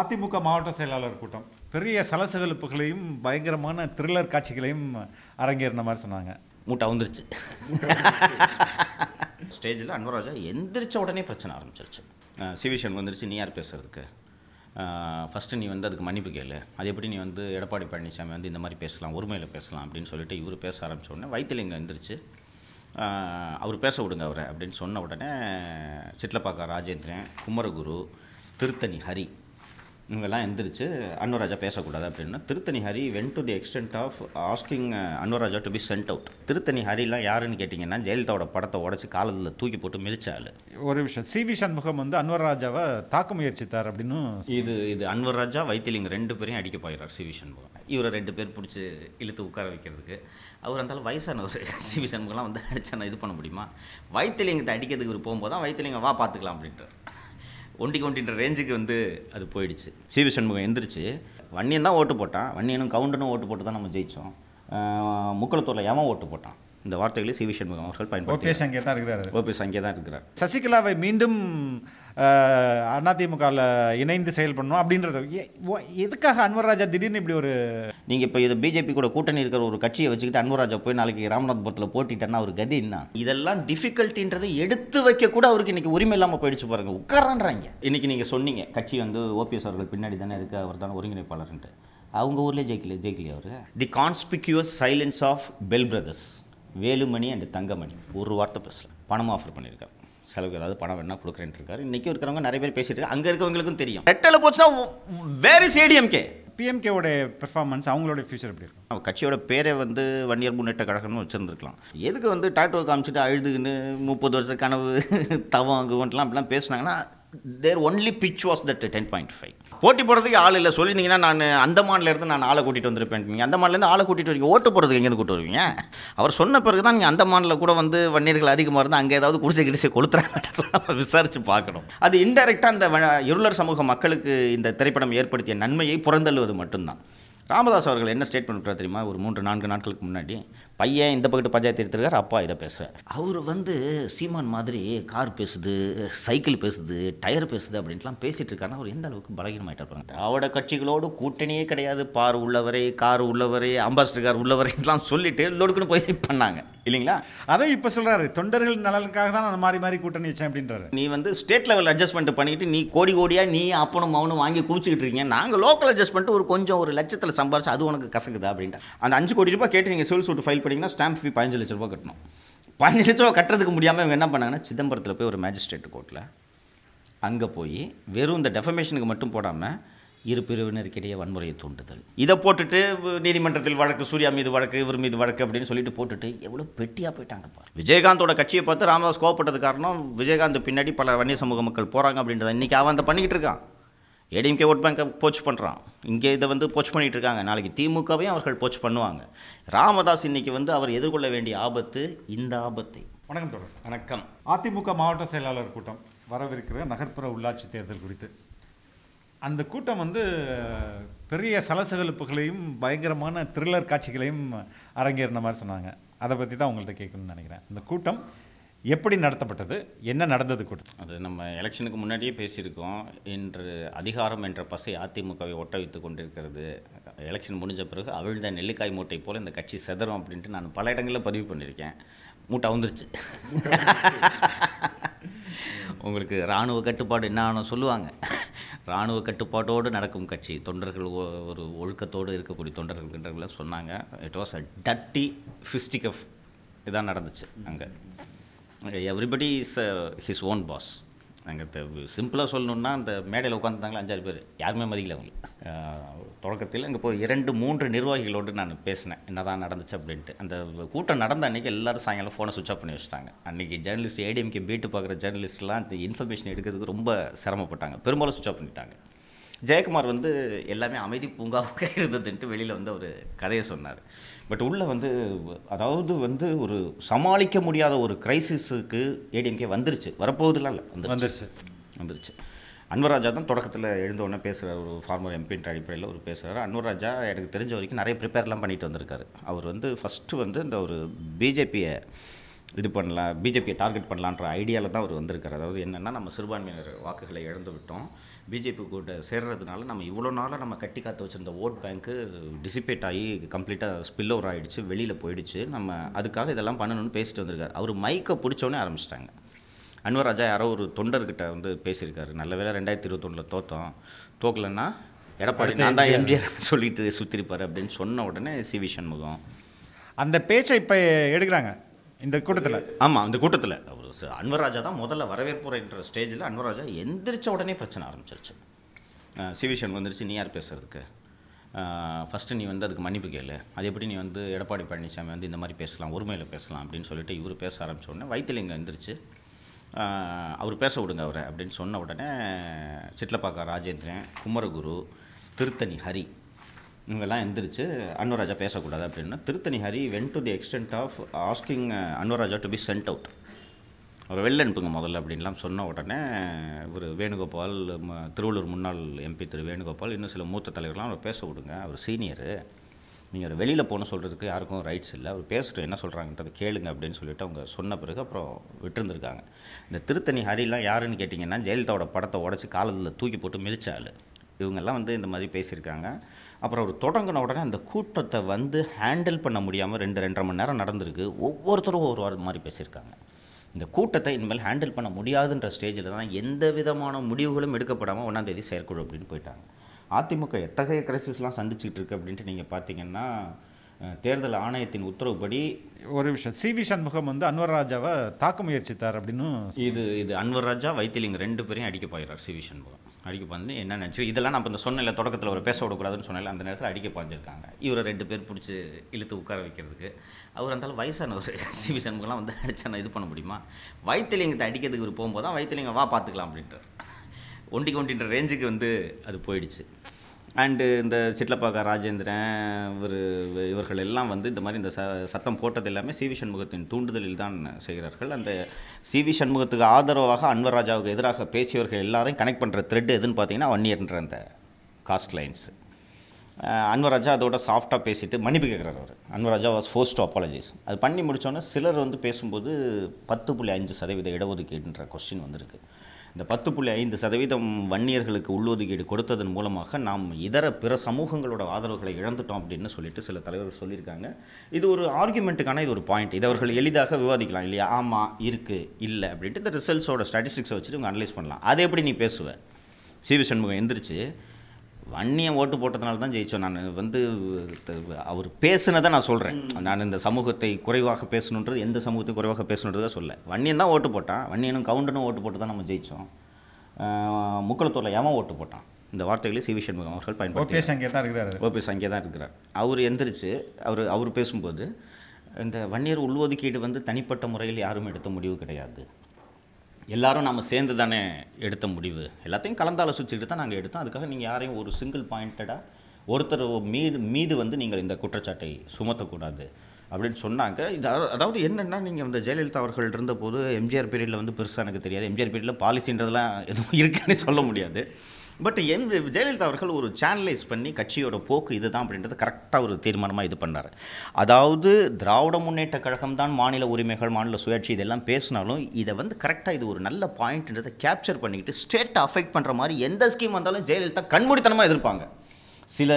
அதிமுக மாவட்ட செயலாளர் கூட்டம் பெரிய சலசகலப்புகளையும் பயங்கரமான த்ரில்லர் காட்சிகளையும் அரங்கேறின மாதிரி சொன்னாங்க மூட்டை வந்துருச்சு ஸ்டேஜில் அன்வராஜா எந்திரிச்ச உடனே பிரச்சனை ஆரம்பிச்சிருச்சு சிவிஷன் வந்துருச்சு நீ யார் பேசுறதுக்கு ஃபஸ்ட்டு நீ வந்து அதுக்கு மன்னிப்பு கேளு அது எப்படி நீ வந்து எடப்பாடி பழனிசாமி வந்து இந்த மாதிரி பேசலாம் உரிமையில் பேசலாம் அப்படின்னு சொல்லிட்டு இவர் பேச ஆரம்பித்த உடனே வைத்தியலிங்கம் எந்திரிச்சு அவர் பேச விடுங்க அவரை அப்படின்னு சொன்ன உடனே சிட்லப்பாக்கா ராஜேந்திரன் குமரகுரு திருத்தணி ஹரி இவங்கெல்லாம் எந்திரிச்சு அன்வராஜா பேசக்கூடாது அப்படின்னா Tiruttani Hari when to the extent of asking Anwar Raja to be sent out Tiruttani ஹரிலாம் யாருன்னு கேட்டிங்கன்னா ஜெயலலிதாவோட படத்தை உடச்சி காலத்தில் தூக்கி போட்டு மிதிச்சாள் ஒரு விஷயம் சி வி சண்முகம் வந்து அன்வராஜாவை தாக்க முயற்சித்தார் அப்படின்னு இது இது அன்வராஜா வைத்தியலிங்க ரெண்டு பேரையும் அடிக்க போயிடுறார் சி வி சண்முகம் இவரை ரெண்டு பேர் பிடிச்சி இழுத்து உட்கார வைக்கிறதுக்கு அவர் இருந்தாலும் வயசானவர் சி வி சண்முகம்லாம் வந்து அடிச்சானா இது பண்ண முடியுமா வைத்தியலிங்கத்தை அடிக்கிறதுக்கு போகும்போது தான் வைத்திலிங்க வா பார்த்துக்கலாம் அப்படின்றார் ஒண்டி கொண்டின்ற ரேஞ்சுக்கு வந்து அது போயிடுச்சு சிவி சண்முகம் எந்திரிச்சு வன்னியன் தான் ஓட்டு போட்டான் வன்னியனும் கவுண்டனும் ஓட்டு போட்டு தான் நம்ம ஜெயித்தோம் முக்களத்தூரில் ஏமா ஓட்டு போட்டான் இந்த வார்த்தைகளை சிவி சண்முகம் அவர்கள் பயன்படுத்தி ஓபிஎஸ் அங்கே தான் இருக்கிறார் ஓபிஎஸ் அங்கே தான் இருக்கிறார் சசிகலாவை மீண்டும் அதிமுகவில் இணைந்து செயல்படணும் அப்படின்றது எதுக்காக அன்வர் ராஜா திடீர்னு இப்படி ஒரு நீங்கள் இப்போ இது பிஜேபி கூட கூட்டணி இருக்கிற ஒரு கட்சியை வச்சுக்கிட்டு அன்வர் ராஜா போய் நாளைக்கு புரத்தில் போட்டிட்டேன்னா அவர் கதி தான் இதெல்லாம் டிஃபிகல்ட்டின்றதை எடுத்து வைக்க கூட அவருக்கு இன்றைக்கி உரிமை இல்லாமல் போயிடுச்சு பாருங்க உட்காரன்றாங்க இன்றைக்கி நீங்கள் சொன்னீங்க கட்சி வந்து ஓபிஎஸ் அவர்கள் பின்னாடி தானே இருக்க அவர் தானே ஒருங்கிணைப்பாளர்ன்ட்டு அவங்க ஊர்லேயே ஜெயிக்கல ஜெயிக்கலையா அவர் the conspicuous silence of bell brothers Velumani and Thangamani ஒரு வார்த்தை பேசல பணம் ஆஃபர் பண்ணியிருக்காரு செலவுக்கு ஏதாவது பணம் வேணா கொடுக்குறேன் இருக்காரு இன்றைக்கி இருக்கிறவங்க நிறைய பேர் பேசிட்டு அங்கே இருக்கவங்களுக்கும் தெரியும் ரெட்டலை போச்சுன்னா வேறு சேடிஎம்கே பிஎம்கேவோடைய பெர்ஃபார்மன்ஸ் அவங்களோட ஃபியூச்சர் எப்படி இருக்கும் அவங்க கட்சியோட பேரை வந்து வன்னியர் முன்னேற்ற கழகம்னு வச்சுருந்துருக்கலாம் எதுக்கு வந்து டாட்டோ காமிச்சிட்டு அழுதுகின்னு முப்பது வருஷ கனவு தவம் அங்குவன்ட்டுலாம் அப்படிலாம் பேசுனாங்கன்னா there only pitch was that ten point five ஓட்டி போகிறதுக்கு ஆள் இல்லை சொல்லியிருந்தீங்கன்னா நான் அந்தமான்லேருந்து நான் ஆளை கூட்டிகிட்டு வந்திருப்பேன் நீங்கள் அந்தமான்லேருந்து ஆளை கூட்டிகிட்டு வரீங்க ஓட்டு போகிறதுக்கு எங்கேருந்து கூட்டு வருவீங்க அவர் சொன்ன பிறகு தான் நீங்கள் அந்தமானில் கூட வந்து வன்னியர்கள் அதிகமாக இருந்தால் அங்கே ஏதாவது குடிசை கிடிசை கொளுத்துறாங்க விசாரித்து பார்க்கணும் அது இன்டெரக்டாக அந்த இருளர் சமூக மக்களுக்கு இந்த திரைப்படம் ஏற்படுத்திய நன்மையை புறந்தள்ளுவது மட்டும்தான் ராமதாஸ் அவர்கள் என்ன ஸ்டேட்மெண்ட் விட்டார் தெரியுமா ஒரு மூன்று நான்கு நாட்களுக்கு முன்னாடி பையன் இந்த பக்கத்து பஞ்சாயத்து எடுத்துருக்கார் அப்பா இதை பேசுகிறார் அவர் வந்து சீமான் மாதிரி கார் பேசுது சைக்கிள் பேசுது டயர் பேசுது அப்படின்ட்டுலாம் பேசிகிட்டு இருக்காருன்னா அவர் எந்த அளவுக்கு பலகீனமாயிட்டு இருப்பாங்க திராவிட கட்சிகளோடு கூட்டணியே கிடையாது பார் உள்ளவரே கார் உள்ளவரே அம்பாசிடர் உள்ளவரைலாம் சொல்லிட்டு லொடுக்குன்னு போய் பண்ணாங்க இல்லைங்களா அதை இப்போ சொல்கிறாரு தொண்டர்கள் நலனுக்காக தான் நான் மாறி மாறி கூட்டணி வச்சேன் அப்படின்றாரு நீ வந்து ஸ்டேட் லெவல் அட்ஜஸ்ட்மெண்ட் பண்ணிட்டு நீ கோடி கோடியாக நீ அப்பனும் அவனும் வாங்கி குவிச்சிக்கிட்டு இருக்கீங்க நாங்கள் லோக்கல் அட்ஜஸ்ட்மெண்ட் ஒரு கொஞ்சம் ஒரு லட்சத்தில் சம்பாரிச்சு அது உனக்கு கசக்குது அப்படின்ட்டு அந்த அஞ்சு கோடி ரூபாய் கேட்டு நீங்கள் சிவில் சூட்டு ஃபைல் படிங்கன்னா ஸ்டாம்ப் ஃபீ பதினஞ்சு லட்ச ரூபா கட்டணும் பதினஞ்சு லட்ச ரூபா கட்டுறதுக்கு முடியாமல் இவங்க என்ன பண்ணாங்கன்னா சிதம்பரத்தில் போய் ஒரு மேஜிஸ்ட்ரேட் கோர்ட்டில் அங்கே போய் வெறும் இந்த டெஃபமேஷனுக்கு மட்டும் போடாமல் இரு பிரிவினருக்கிடையே வன்முறையை தூண்டுதல் இதை போட்டுட்டு நீதிமன்றத்தில் வழக்கு சூர்யா மீது வழக்கு இவர் மீது வழக்கு அப்படின்னு சொல்லிட்டு போட்டுட்டு எவ்வளோ பெட்டியாக போயிட்டாங்க பாரு விஜயகாந்தோட கட்சியை பார்த்து ராமதாஸ் கோவப்பட்டது காரணம் விஜயகாந்த் பின்னாடி பல வன்னிய சமூக மக்கள் போகிறாங்க அப்படின்றத இன்றைக்கி அவன் அந்த பண்ணிக்கிட்டு இருக்கான் ஏடிஎம்கே ஓட் பேங்க்கை போச் பண்ணுறான் இங்கே இதை வந்து போச் இருக்காங்க நாளைக்கு திமுகவையும் அவர்கள் போச் பண்ணுவாங்க ராமதாஸ் இன்னைக்கு வந்து அவர் எதிர்கொள்ள வேண்டிய ஆபத்து இந்த ஆபத்து வணக்கம் தொடர் வணக்கம் அதிமுக மாவட்ட செயலாளர் கூட்டம் வரவிருக்கிற நகர்ப்புற உள்ளாட்சி தேர்தல் குறித்து அந்த கூட்டம் வந்து பெரிய சலசகலப்புகளையும் பயங்கரமான த்ரில்லர் காட்சிகளையும் அரங்கேறின மாதிரி சொன்னாங்க அதை பற்றி தான் உங்கள்கிட்ட கேட்கணும்னு நினைக்கிறேன் இந்த கூட்டம் எப்படி நடத்தப்பட்டது என்ன நடந்தது கொடுத்து அது நம்ம எலெக்ஷனுக்கு முன்னாடியே பேசியிருக்கோம் இன்று அதிகாரம் என்ற பசை அதிமுகவை ஒட்ட வைத்து கொண்டிருக்கிறது எலெக்ஷன் முடிஞ்ச பிறகு அவிழ்ந்த நெல்லிக்காய் மூட்டை போல் இந்த கட்சி செதறும் அப்படின்ட்டு நான் பல இடங்களில் பதிவு பண்ணியிருக்கேன் மூட்டை வந்துருச்சு உங்களுக்கு இராணுவ கட்டுப்பாடு என்ன சொல்லுவாங்க இராணுவ கட்டுப்பாட்டோடு நடக்கும் கட்சி தொண்டர்கள் ஒரு ஒழுக்கத்தோடு இருக்கக்கூடிய தொண்டர்கள் சொன்னாங்க இட் வாஸ் அ டட்டி ஃபிஸ்டிகஃப் இதான் நடந்துச்சு அங்கே everybody is his own boss நாங்கள் சிம்பிளாக சொல்லணுன்னா அந்த மேடையில் உட்காந்துருந்தாங்களே அஞ்சாறு பேர் யாருமே மதிக்கல அவங்களுக்கு தொடக்கத்தில் அங்கே போய் இரண்டு மூன்று நிர்வாகிகளோடு நான் பேசினேன் என்ன தான் நடந்துச்சு அப்படின்ட்டு அந்த கூட்டம் நடந்த அன்றைக்கி எல்லோரும் சாயங்காலம் ஃபோனை சுவிச் ஆஃப் பண்ணி வச்சுட்டாங்க அன்றைக்கி ஜேர்னலிஸ்ட் ஏடிஎம்கே பீட்டு பார்க்குற ஜேர்னலிஸ்ட்லாம் இந்த இன்ஃபர்மேஷன் எடுக்கிறதுக்கு ரொம்ப சிரமப்பட்டாங்க பெரும்பாலும் சுவிச் ஆஃப் பண்ணிட்டாங்க ஜெயக்குமார் வந்து எல்லாமே அமைதி பூங்காவாக இருந்ததுன்ட்டு வெளியில் வந்து அவர் கதையை சொன்னார் பட் உள்ளே வந்து அதாவது வந்து ஒரு சமாளிக்க முடியாத ஒரு கிரைசிஸுக்கு ஏடிஎம்கே வந்துருச்சு வரப்போகுதுலாம் இல்லை வந்து வந்துருச்சு வந்துருச்சு அன்வர் ராஜா தான் தொடக்கத்தில் எழுந்தோடனே பேசுகிறார் ஒரு ஃபார்மர் எம்பின்ற அடிப்படையில் ஒரு பேசுகிறார் அன்வர் ராஜா எனக்கு தெரிஞ்ச வரைக்கும் நிறைய ப்ரிப்பேர்லாம் பண்ணிட்டு வந்திருக்காரு அவர் வந்து ஃபஸ்ட்டு வந்து இந்த ஒரு பிஜேபியை இது பண்ணலாம் பிஜேபியை டார்கெட் பண்ணலான்ற ஐடியாவில் தான் அவர் வந்திருக்கார் அதாவது என்னென்னா நம்ம சிறுபான்மையினர் வாக்குகளை இழந்து விட்டோம் பிஜேபி கூட சேர்றதுனால நம்ம இவ்வளோ நாளாக நம்ம கட்டி காத்து வச்சுருந்த ஓட் பேங்க்கு டிசிபேட் ஆகி கம்ப்ளீட்டாக ஸ்பில் ஓவர் ஆகிடுச்சு வெளியில் போயிடுச்சு நம்ம அதுக்காக இதெல்லாம் பண்ணணும்னு பேசிட்டு வந்திருக்காரு அவர் மைக்கை பிடிச்சோன்னே ஆரம்பிச்சிட்டாங்க அன்வர் ராஜா யாரோ ஒரு தொண்டர்கிட்ட வந்து பேசியிருக்காரு நல்ல வேலை ரெண்டாயிரத்தி இருபத்தொன்னில் தோத்தோம் தோக்கலைன்னா எடப்பாடி நான் தான் எம்ஜிஆர் சொல்லிட்டு சுற்றிருப்பார் அப்படின்னு சொன்ன உடனே சி வி சண்முகம் அந்த பேச்சை இப்போ எடுக்கிறாங்க இந்த கூட்டத்தில் ஆமாம் இந்த கூட்டத்தில் அவர் அன்வராஜா தான் முதல்ல வரவேற்புரைன்ற ஸ்டேஜில் அன்வராஜா எந்திரிச்ச உடனே பிரச்சனை ஆரம்பிச்சிருச்சு சிவிஷன் வந்துருச்சு நீ யார் பேசுறதுக்கு ஃபஸ்ட்டு நீ வந்து அதுக்கு மன்னிப்பு கேளு அது எப்படி நீ வந்து எடப்பாடி பழனிசாமி வந்து இந்த மாதிரி பேசலாம் உரிமையில் பேசலாம் அப்படின்னு சொல்லிட்டு இவர் பேச ஆரம்பித்த உடனே வைத்தியலிங்கம் எந்திரிச்சு அவர் பேச விடுங்க அவரை அப்படின்னு சொன்ன உடனே சிட்லப்பாக்கா ராஜேந்திரன் குமரகுரு திருத்தணி ஹரி இவங்கெல்லாம் எந்திரிச்சு அன்வராஜா பேசக்கூடாது அப்படின்னா Tiruttani Hari when to the extent of asking uh, Anwar Raja to be sent out அவர் வெளில அனுப்புங்க முதல்ல அப்படின்லாம் சொன்ன உடனே ஒரு வேணுகோபால் திருவள்ளூர் முன்னாள் எம்பி திரு வேணுகோபால் இன்னும் சில மூத்த தலைவர்லாம் அவர் பேச விடுங்க அவர் சீனியரு நீங்கள் வெளியில் போன சொல்கிறதுக்கு யாருக்கும் ரைட்ஸ் இல்லை அவர் பேசிட்டு என்ன சொல்கிறாங்கன்றது கேளுங்க அப்படின்னு சொல்லிட்டு அவங்க சொன்ன பிறகு அப்புறம் விட்டுருந்துருக்காங்க இந்த திருத்தணி ஹரிலாம் யாருன்னு கேட்டிங்கன்னா ஜெயலலிதாவோட படத்தை உடச்சி காலத்தில் தூக்கி போட்டு மிதிச்சாள் இவங்கெல்லாம் வந்து இந்த மாதிரி பேசியிருக்காங்க அப்புறம் அவர் தொடங்கின உடனே அந்த கூட்டத்தை வந்து ஹேண்டில் பண்ண முடியாமல் ரெண்டு ரெண்டரை மணி நேரம் நடந்திருக்கு ஒவ்வொருத்தரும் ஒரு மாதிரி பேசியிருக்காங்க இந்த கூட்டத்தை இனிமேல் ஹேண்டில் பண்ண முடியாதுன்ற ஸ்டேஜில் தான் எந்த விதமான முடிவுகளும் எடுக்கப்படாமல் ஒன்றாந்தேதி செயற்குழு அப்படின்னு போயிட்டாங்க அதிமுக எத்தகைய கிரைசிஸ்லாம் சந்திச்சுட்டு இருக்கு அப்படின்ட்டு நீங்கள் பார்த்தீங்கன்னா தேர்தல் ஆணையத்தின் உத்தரவுப்படி ஒரு விஷயம் சி வி சண்முகம் வந்து அன்வர் ராஜாவை தாக்க முயற்சித்தார் அப்படின்னு இது இது அன்வர் ராஜா வைத்திலிங்க ரெண்டு பேரையும் அடிக்க போயிடுறார் சி வி சண்முகம் அடிக்க பாஞ்சு என்ன நினச்சி இதெல்லாம் நம்ம இந்த இந்த சொன்னல தொடக்கத்தில் ஒரு பேச விடக்கூடாதுன்னு சொன்னல அந்த நேரத்தில் அடிக்க பாஞ்சிருக்காங்க இவரை ரெண்டு பேர் பிடிச்சி இழுத்து உட்கார வைக்கிறதுக்கு அவர் வயசான ஒரு சிவி சண்முகம்லாம் வந்து அடிச்சா இது பண்ண முடியுமா வைத்தியலிங்கத்தை அடிக்கிறதுக்கு இவர் போகும்போது தான் வைத்தியலிங்க வா பார்த்துக்கலாம் அப்படின்ற ஒண்டிக்கு ஒண்டின்ற ரேஞ்சுக்கு வந்து அது போயிடுச்சு அண்டு இந்த சிட்லப்பாக்கா ராஜேந்திரன் இவர் இவர்கள் எல்லாம் வந்து இந்த மாதிரி இந்த ச சத்தம் போட்டது எல்லாமே சி வி சண்முகத்தின் தூண்டுதலில் தான் செய்கிறார்கள் அந்த சி வி சண்முகத்துக்கு ஆதரவாக அன்வர் ராஜாவுக்கு எதிராக பேசியவர்கள் எல்லாரையும் கனெக்ட் பண்ணுற த்ரெட் எதுன்னு பார்த்தீங்கன்னா வன்னியர்ன்ற அந்த காஸ்ட் லைன்ஸு அன்வராஜா அதோட சாஃப்டாக பேசிட்டு மன்னிப்பு கேட்குறாரு அவர் அன்வராஜா வாஸ் ஃபோர்ஸ் டு அது பண்ணி முடித்தோன்னே சிலர் வந்து பேசும்போது பத்து புள்ளி அஞ்சு சதவீத இடஒதுக்கீடுன்ற கொஸ்டின் வந்திருக்கு இந்த பத்து புள்ளி ஐந்து சதவீதம் வன்னியர்களுக்கு உள்ளொதுக்கீடு கொடுத்ததன் மூலமாக நாம் இதர பிற சமூகங்களோட ஆதரவுகளை இழந்துட்டோம் அப்படின்னு சொல்லிட்டு சில தலைவர்கள் சொல்லியிருக்காங்க இது ஒரு ஆர்குமெண்ட்டுக்கான இது ஒரு பாயிண்ட் இது அவர்கள் எளிதாக விவாதிக்கலாம் இல்லையா ஆமாம் இருக்குது இல்லை அப்படின்ட்டு இந்த ரிசல்ட்ஸோட ஸ்டாட்டிஸ்டிக்ஸை வச்சுட்டு இவங்க அனலைஸ் பண்ணலாம் அதை எப்படி நீ பேசுவ சிவி சண்முகம் எந்திரிச்சு வன்னியை ஓட்டு போட்டதுனால தான் ஜெயித்தோம் நான் வந்து அவர் பேசுனதை நான் சொல்கிறேன் நான் இந்த சமூகத்தை குறைவாக பேசணுன்றது எந்த சமூகத்தை குறைவாக பேசணுன்றதை சொல்ல வன்னியன் தான் ஓட்டு போட்டான் வன்னியனும் கவுண்டனும் ஓட்டு போட்டு தான் நம்ம ஜெயித்தோம் முக்களத்தூரில் ஏமா ஓட்டு போட்டான் இந்த வார்த்தைகளை சி வி சண்முகம் அவர்கள் பயன்படுத்தி ஓபிஎஸ் அங்கே தான் இருக்கிறார் ஓபிஎஸ் அங்கே தான் இருக்கிறார் அவர் எந்திரிச்சு அவர் அவர் பேசும்போது இந்த வன்னியர் உள்ஒதுக்கீடு வந்து தனிப்பட்ட முறையில் யாரும் எடுத்த முடிவு கிடையாது எல்லாரும் நம்ம சேர்ந்து தானே எடுத்த முடிவு எல்லாத்தையும் கலந்தாலோசிச்சுக்கிட்டு தான் நாங்கள் எடுத்தோம் அதுக்காக நீங்கள் யாரையும் ஒரு சிங்கிள் பாயிண்டடாக ஒருத்தர் மீது மீது வந்து நீங்கள் இந்த குற்றச்சாட்டை சுமத்தக்கூடாது அப்படின்னு சொன்னாங்க இது அதாவது என்னென்னா நீங்கள் வந்து ஜெயலலிதா அவர்கள் இருந்தபோது எம்ஜிஆர் பீரியடில் வந்து பெருசாக எனக்கு தெரியாது எம்ஜிஆர் பீரியடில் பாலிசின்றதெல்லாம் எதுவும் இருக்குன்னு சொல்ல முடியாது பட் எம் ஜெயலலிதா அவர்கள் ஒரு சேனலைஸ் பண்ணி கட்சியோட போக்கு இதுதான் அப்படின்றது கரெக்டாக ஒரு தீர்மானமாக இது பண்ணார் அதாவது திராவிட முன்னேற்ற கழகம் தான் மாநில உரிமைகள் மாநில சுயாட்சி இதெல்லாம் பேசினாலும் இதை வந்து கரெக்டாக இது ஒரு நல்ல பாயிண்ட்ன்றதை கேப்சர் பண்ணிக்கிட்டு ஸ்டேட்டை அஃபெக்ட் பண்ணுற மாதிரி எந்த ஸ்கீம் வந்தாலும் ஜெயலலிதா கண்மூடித்தனமாக எதிர்ப்பாங்க சில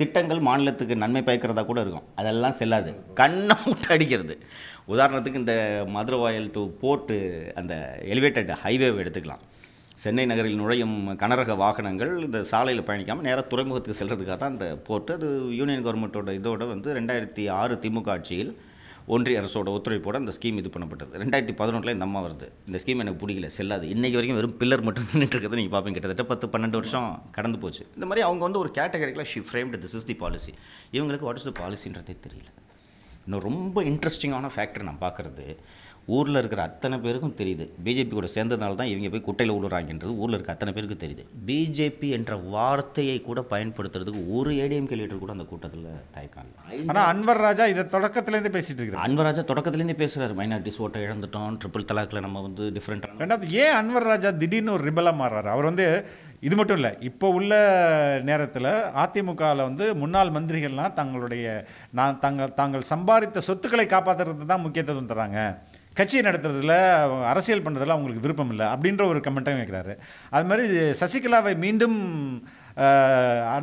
திட்டங்கள் மாநிலத்துக்கு நன்மை பயக்கிறதா கூட இருக்கும் அதெல்லாம் செல்லாது கண்ணை விட்டு அடிக்கிறது உதாரணத்துக்கு இந்த மதுரை வாயல் டு போர்ட்டு அந்த எலிவேட்டட் ஹைவேவை எடுத்துக்கலாம் சென்னை நகரில் நுழையும் கனரக வாகனங்கள் இந்த சாலையில் பயணிக்காமல் நேராக துறைமுகத்துக்கு செல்கிறதுக்காக தான் அந்த போர்ட்டு அது யூனியன் கவர்மெண்ட்டோட இதோட வந்து ரெண்டாயிரத்தி ஆறு திமுக ஆட்சியில் ஒன்றிய அரசோட ஒத்துழைப்போடு அந்த ஸ்கீம் இது பண்ணப்பட்டது ரெண்டாயிரத்தி பதினொன்றில் இந்த அம்மா வருது இந்த ஸ்கீம் எனக்கு பிடிக்கல செல்லாது இன்றைக்கி வரைக்கும் வெறும் பில்லர் மட்டும் நின்றுட்டு இருக்கிறது நீங்கள் பார்ப்பீங்க கிட்டத்தட்ட பத்து பன்னெண்டு வருஷம் கடந்து போச்சு இந்த மாதிரி அவங்க வந்து ஒரு கேட்டகரிக்கலாக she framed this is the policy இவங்களுக்கு வாட் இஸ் த பாலிசின்றதே தெரியல இன்னும் ரொம்ப இன்ட்ரெஸ்டிங்கான ஃபேக்டர் நான் பார்க்குறது ஊரில் இருக்கிற அத்தனை பேருக்கும் தெரியுது பிஜேபி கூட சேர்ந்ததுனால தான் இவங்க போய் குட்டையில் விடுறாங்கன்றது ஊரில் இருக்க அத்தனை பேருக்கு தெரியுது பிஜேபி என்ற வார்த்தையை கூட பயன்படுத்துறதுக்கு ஒரு ஏடிஎம்கே லீடர் கூட அந்த கூட்டத்தில் தயக்காங்க ஆனால் அன்வர் ராஜா இதை தொடக்கத்துலேருந்து பேசிட்டு இருக்கிறார் அன்வர் ராஜா தொடக்கத்துலேருந்து பேசுகிறார் மைனாரிட்டிஸ் ஓட்டை இழந்துட்டோம் ட்ரிபிள் தலாக்கில் நம்ம வந்து டிஃப்ரெண்ட் ரெண்டாவது ஏன் அன்வர் ராஜா திடீர்னு ஒரு ரிபலாக மாறுறாரு அவர் வந்து இது மட்டும் இல்லை இப்போ உள்ள நேரத்தில் அதிமுகவில் வந்து முன்னாள் மந்திரிகள்லாம் தங்களுடைய நான் தங்கள் தாங்கள் சம்பாதித்த சொத்துக்களை காப்பாற்றுறது தான் முக்கியத்துவம் தராங்க கட்சி நடத்துறதுல அரசியல் பண்ணுறதுல அவங்களுக்கு விருப்பம் இல்லை அப்படின்ற ஒரு கமெண்ட்டையும் வைக்கிறாரு அது மாதிரி சசிகலாவை மீண்டும்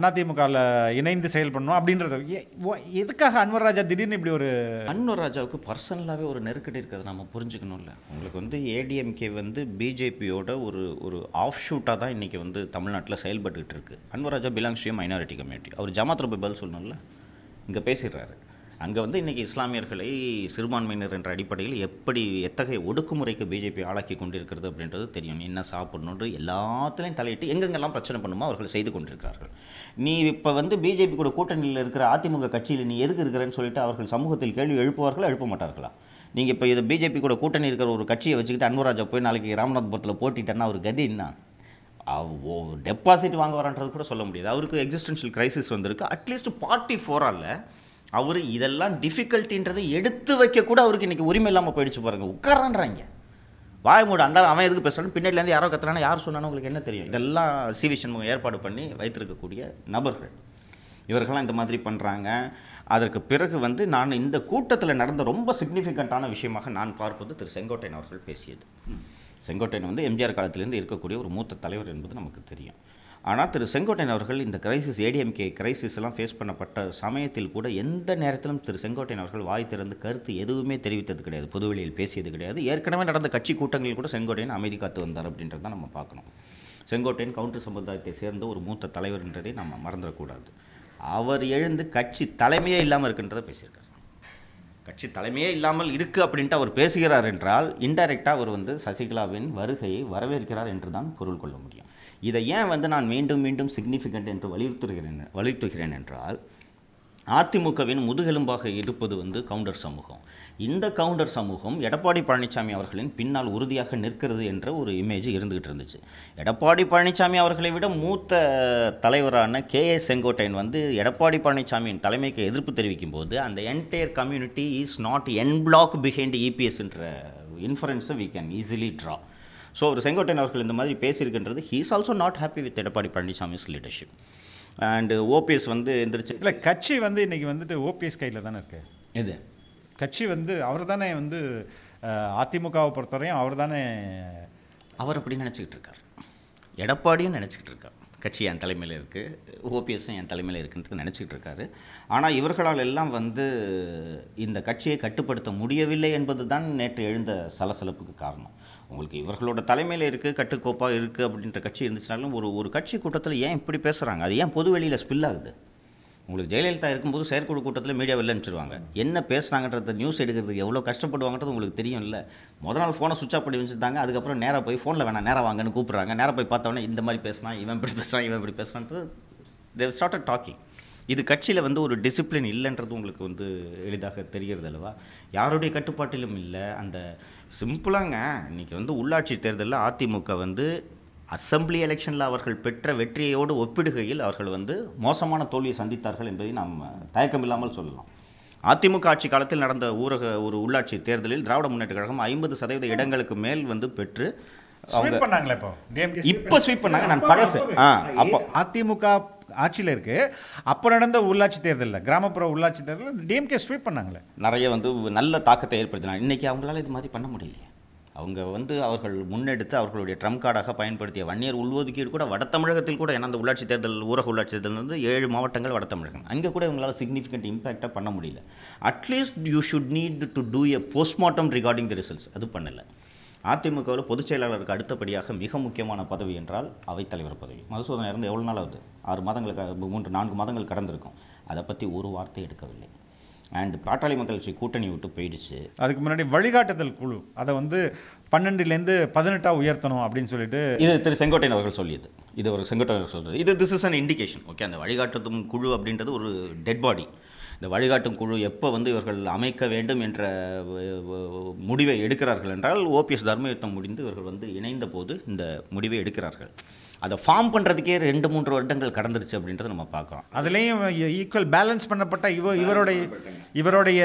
அதிமுகவில் இணைந்து செயல் பண்ணணும் அப்படின்றது எதுக்காக அன்வர் ராஜா திடீர்னு இப்படி ஒரு அன்வர் ராஜாவுக்கு பர்சனலாகவே ஒரு நெருக்கடி இருக்கிறது நம்ம புரிஞ்சுக்கணும்ல உங்களுக்கு வந்து ஏடிஎம்கே வந்து பிஜேபியோட ஒரு ஒரு ஆஃப் ஷூட்டாக தான் இன்றைக்கி வந்து தமிழ்நாட்டில் செயல்பட்டுக்கிட்டு இருக்குது Anwar Raja belongs to minority community அவர் ஜமாத் போய் பதில் சொல்லணும்ல இங்கே பேசிடுறாரு அங்கே வந்து இன்றைக்கி இஸ்லாமியர்களை சிறுபான்மையினர் என்ற அடிப்படையில் எப்படி எத்தகைய ஒடுக்குமுறைக்கு பிஜேபி ஆளாக்கி கொண்டிருக்கிறது அப்படின்றது தெரியும் என்ன சாப்பிடணுன்ற எல்லாத்துலேயும் தலையிட்டு எங்கெங்கெல்லாம் பிரச்சனை பண்ணுமோ அவர்கள் செய்து கொண்டிருக்கிறார்கள் நீ இப்போ வந்து பிஜேபி கூட கூட்டணியில் இருக்கிற அதிமுக கட்சியில் நீ எதுக்கு இருக்கிறேன்னு சொல்லிட்டு அவர்கள் சமூகத்தில் கேள்வி எழுப்புவார்களா எழுப்ப மாட்டார்களா நீங்கள் இப்போ இது பிஜேபி கூட கூட்டணி இருக்கிற ஒரு கட்சியை வச்சுக்கிட்டு அன்வராஜா போய் நாளைக்கு ராமநாதபுரத்தில் போட்டிட்டேன்னா அவர் கதி ஓ டெபாசிட் வாங்க வரான்றது கூட சொல்ல முடியாது அவருக்கு எக்ஸிஸ்டன்ஷியல் கிரைசிஸ் வந்திருக்கு அட்லீஸ்ட் பார்ட்டி ஃபோரால் அவர் இதெல்லாம் டிஃபிகல்ட்டின்றதை எடுத்து வைக்க கூட அவருக்கு இன்றைக்கி உரிமை இல்லாமல் போயிடுச்சு பாருங்கள் உட்காரான்றாங்க வாய் மூடு அண்டா அவன் எதுக்கு பேசுகிறான் பின்னாடிலேருந்து யாரோ கத்துறானா யார் சொன்னானோ உங்களுக்கு என்ன தெரியும் இதெல்லாம் சிவி சண்முகம் ஏற்பாடு பண்ணி வைத்திருக்கக்கூடிய நபர்கள் இவர்கள்லாம் இந்த மாதிரி பண்ணுறாங்க அதற்கு பிறகு வந்து நான் இந்த கூட்டத்தில் நடந்த ரொம்ப சிக்னிஃபிகண்ட்டான விஷயமாக நான் பார்ப்பது திரு செங்கோட்டையன் அவர்கள் பேசியது செங்கோட்டையன் வந்து எம்ஜிஆர் காலத்திலேருந்து இருக்கக்கூடிய ஒரு மூத்த தலைவர் என்பது நமக்கு தெரியும் ஆனால் திரு செங்கோட்டையன் அவர்கள் இந்த கிரைசிஸ் ஏடிஎம்கே கிரைசிஸ்லாம் ஃபேஸ் பண்ணப்பட்ட சமயத்தில் கூட எந்த நேரத்திலும் திரு செங்கோட்டையன் அவர்கள் வாய் திறந்து கருத்து எதுவுமே தெரிவித்தது கிடையாது பொதுவெளியில் பேசியது கிடையாது ஏற்கனவே நடந்த கட்சி கூட்டங்களில் கூட செங்கோட்டையன் அமைதி காத்து வந்தார் அப்படின்றத நம்ம பார்க்கணும் செங்கோட்டையன் கவுண்டர் சமுதாயத்தை சேர்ந்த ஒரு மூத்த தலைவர்ன்றதை நம்ம மறந்துடக்கூடாது அவர் எழுந்து கட்சி தலைமையே இல்லாமல் இருக்கின்றத பேசியிருக்கார் கட்சி தலைமையே இல்லாமல் இருக்குது அப்படின்ட்டு அவர் பேசுகிறார் என்றால் இன்டைரக்டாக அவர் வந்து சசிகலாவின் வருகையை வரவேற்கிறார் என்று தான் பொருள் கொள்ள முடியும் இதை ஏன் வந்து நான் மீண்டும் மீண்டும் சிக்னிஃபிகண்ட் என்று வலியுறுத்துகிறேன் வலியுறுத்துகிறேன் என்றால் அதிமுகவின் முதுகெலும்பாக இருப்பது வந்து கவுண்டர் சமூகம் இந்த கவுண்டர் சமூகம் எடப்பாடி பழனிசாமி அவர்களின் பின்னால் உறுதியாக நிற்கிறது என்ற ஒரு இமேஜ் இருந்துகிட்டு இருந்துச்சு எடப்பாடி பழனிசாமி அவர்களை விட மூத்த தலைவரான கே ஏ செங்கோட்டையன் வந்து எடப்பாடி பழனிசாமியின் தலைமைக்கு எதிர்ப்பு தெரிவிக்கும் போது அந்த entire community is not en bloc behind இபிஎஸ்ன்ற இன்ஃபரன்ஸை we can easily draw so ஒரு செங்கோட்டையன் அவர்கள் இந்த மாதிரி பேசியிருக்கின்றது he is also not happy with Edappadi Palaniswami's leadership and OPS வந்து எந்திரிச்சு இல்லை கட்சி வந்து இன்றைக்கி வந்துட்டு ஓபிஎஸ் கையில் தானே இருக்குது இது கட்சி வந்து அவர் தானே வந்து அதிமுகவை பொறுத்தவரையும் அவர் தானே அவர் அப்படி நினச்சிக்கிட்டு இருக்கார் எடப்பாடியும் நினச்சிக்கிட்டு இருக்கார் கட்சி என் தலைமையில் இருக்குது ஓபிஎஸும் என் தலைமையில் இருக்குன்றது நினச்சிக்கிட்டு இருக்காரு ஆனால் இவர்களால் எல்லாம் வந்து இந்த கட்சியை கட்டுப்படுத்த முடியவில்லை என்பது தான் நேற்று எழுந்த சலசலப்புக்கு காரணம் உங்களுக்கு இவர்களோட தலைமையில் இருக்குது கட்டுக்கோப்பாக இருக்குது அப்படின்ற கட்சி இருந்துச்சுனாலும் ஒரு ஒரு கட்சி கூட்டத்தில் ஏன் இப்படி பேசுகிறாங்க அது ஏன் பொது வெளியில் ஸ்பில் ஆகுது உங்களுக்கு ஜெயலலிதா இருக்கும்போது செயற்குழு கூட்டத்தில் மீடியா வெளில அனுப்பிச்சிருவாங்க என்ன பேசுனாங்கன்றத நியூஸ் எடுக்கிறதுக்கு எவ்வளோ கஷ்டப்படுவாங்கன்றது உங்களுக்கு தெரியும் இல்லை முதல் நாள் ஃபோனை சுவிச் ஆஃப் பண்ணி வச்சுருந்தாங்க அதுக்கப்புறம் நேராக போய் ஃபோனில் வேணாம் நேராக வாங்கன்னு கூப்பிட்றாங்க நேராக போய் பார்த்தோன்னே இந்த மாதிரி பேசுனா இவன் இப்படி பேசுகிறான் இவன் இப்படி பேசுகிறான்றது தேவ் அ டாக்கிங் இது கட்சியில் வந்து ஒரு டிசிப்ளின் இல்லைன்றது உங்களுக்கு வந்து எளிதாக தெரிகிறது அல்லவா யாருடைய கட்டுப்பாட்டிலும் இல்லை அந்த சிம்பிளாங்க இன்றைக்கி வந்து உள்ளாட்சி தேர்தலில் அதிமுக வந்து அசம்பிளி எலெக்ஷனில் அவர்கள் பெற்ற வெற்றியோடு ஒப்பிடுகையில் அவர்கள் வந்து மோசமான தோல்வியை சந்தித்தார்கள் என்பதை நாம் தயக்கம் இல்லாமல் சொல்லலாம் அதிமுக ஆட்சி காலத்தில் நடந்த ஊரக ஒரு உள்ளாட்சி தேர்தலில் திராவிட முன்னேற்ற கழகம் ஐம்பது சதவீத இடங்களுக்கு மேல் வந்து பெற்று அவங்க இப்போ ஸ்வீப் பண்ணாங்க நான் பழசு ஆ அப்போ அதிமுக ஆட்சியில் இருக்குது அப்போ நடந்த உள்ளாட்சி தேர்தலில் கிராமப்புற உள்ளாட்சி தேர்தலில் டிஎம்கே ஸ்வீப் பண்ணாங்களே நிறைய வந்து நல்ல தாக்கத்தை ஏற்படுத்தினாங்க இன்றைக்கி அவங்களால இது மாதிரி பண்ண முடியலையே அவங்க வந்து அவர்கள் முன்னெடுத்து அவர்களுடைய ட்ரம் கார்டாக பயன்படுத்திய வன்னியர் உள்ஒதுக்கீடு கூட வட தமிழகத்தில் கூட ஏன்னா அந்த உள்ளாட்சி தேர்தல் ஊரக உள்ளாட்சி தேர்தலில் இருந்து ஏழு மாவட்டங்கள் வட தமிழகம் அங்கே கூட இவங்களால் சிக்னிஃபிகண்ட் இம்பாக்டாக பண்ண முடியல at least you should need to do a postmortem regarding the results அது பண்ணலை அதிமுகவில் பொதுச் செயலாளருக்கு அடுத்தபடியாக மிக முக்கியமான பதவி என்றால் அவைத்தலைவர் பதவி மதுசூதனை இருந்து எவ்வளோ நாள் ஆகுது ஆறு மாதங்களுக்கு மூன்று நான்கு மாதங்கள் கடந்திருக்கும் அதை பற்றி ஒரு வார்த்தை எடுக்கவில்லை அண்ட் பாட்டாளி மக்கள் கட்சி கூட்டணி விட்டு போயிடுச்சு அதுக்கு முன்னாடி வழிகாட்டுதல் குழு அதை வந்து பன்னெண்டுலேருந்து பதினெட்டாக உயர்த்தணும் அப்படின்னு சொல்லிட்டு இது திரு செங்கோட்டையன் அவர்கள் சொல்லியது இது ஒரு செங்கோட்டையன் அவர்கள் சொல்கிறது இது this is an indication okay அந்த வழிகாட்டுதும் குழு அப்படின்றது ஒரு டெட் பாடி இந்த வழிகாட்டும் குழு எப்போ வந்து இவர்கள் அமைக்க வேண்டும் என்ற முடிவை எடுக்கிறார்கள் என்றால் ஓபிஎஸ் தர்மயுத்தம் முடிந்து இவர்கள் வந்து இணைந்த போது இந்த முடிவை எடுக்கிறார்கள் அதை ஃபார்ம் பண்ணுறதுக்கே ரெண்டு மூன்று வருடங்கள் கடந்துருச்சு அப்படின்றத நம்ம பார்க்குறோம் அதுலேயும் ஈக்குவல் பேலன்ஸ் பண்ணப்பட்ட இவ இவருடைய இவருடைய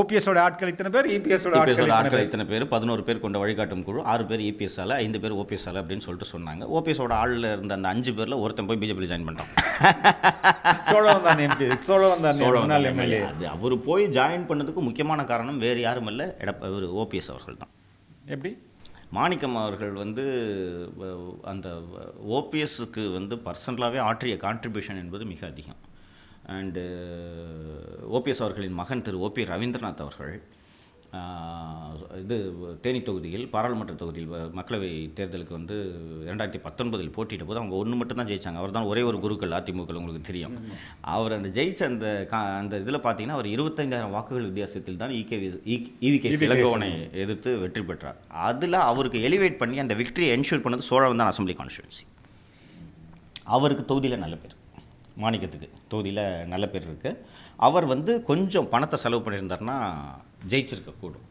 ஓபிஎஸோட ஆட்கள் இத்தனை பேர் இபிஎஸோட ஆட்கள் ஆட்கள் இத்தனை பேர் பதினோரு பேர் கொண்ட வழிகாட்டும் குழு ஆறு பேர் ஆலை ஐந்து பேர் ஓபிஎஸ் ஓபிஎஸ்ஸால் அப்படின்னு சொல்லிட்டு சொன்னாங்க ஓபிஎஸோட ஆளில் இருந்த அந்த அஞ்சு பேரில் ஒருத்தன் போய் பிஜேபி ஜாயின் பண்ணுறான் அவர் போய் ஜாயின் பண்ணதுக்கு முக்கியமான காரணம் வேறு யாரும் இல்லை எடப்பா இவர் ஓபிஎஸ் அவர்கள் தான் எப்படி மாணிக்கம் அவர்கள் வந்து அந்த ஓபிஎஸ்க்கு வந்து பர்சனலாகவே ஆற்றிய கான்ட்ரிபியூஷன் என்பது மிக அதிகம் அண்டு ஓபிஎஸ் அவர்களின் மகன் திரு ஓபி ரவீந்திரநாத் அவர்கள் இது தேனி தொகுதியில் பாராளுமன்ற தொகுதியில் மக்களவை தேர்தலுக்கு வந்து இரண்டாயிரத்தி பத்தொன்பதில் போட்டிட்ட போது அவங்க ஒன்று மட்டும் தான் ஜெயித்தாங்க அவர் தான் ஒரே ஒரு குருக்கள் அதிமுக உங்களுக்கு தெரியும் அவர் அந்த ஜெயிச்ச அந்த அந்த இதில் பார்த்தீங்கன்னா அவர் இருபத்தைந்தாயிரம் வாக்குகள் வித்தியாசத்தில் தான் இகே இவிகே இலகோனை எதிர்த்து வெற்றி பெற்றார் அதில் அவருக்கு எலிவேட் பண்ணி அந்த விக்டரியை என்ஷூர் பண்ணது தான் அசம்பிளி கான்ஸ்டுவன்சி அவருக்கு தொகுதியில் நல்ல பேர் மாணிக்கத்துக்கு தொகுதியில் நல்ல பேர் இருக்குது அவர் வந்து கொஞ்சம் பணத்தை செலவு பண்ணியிருந்தார்னா ஜெயிச்சிருக்க கூடும்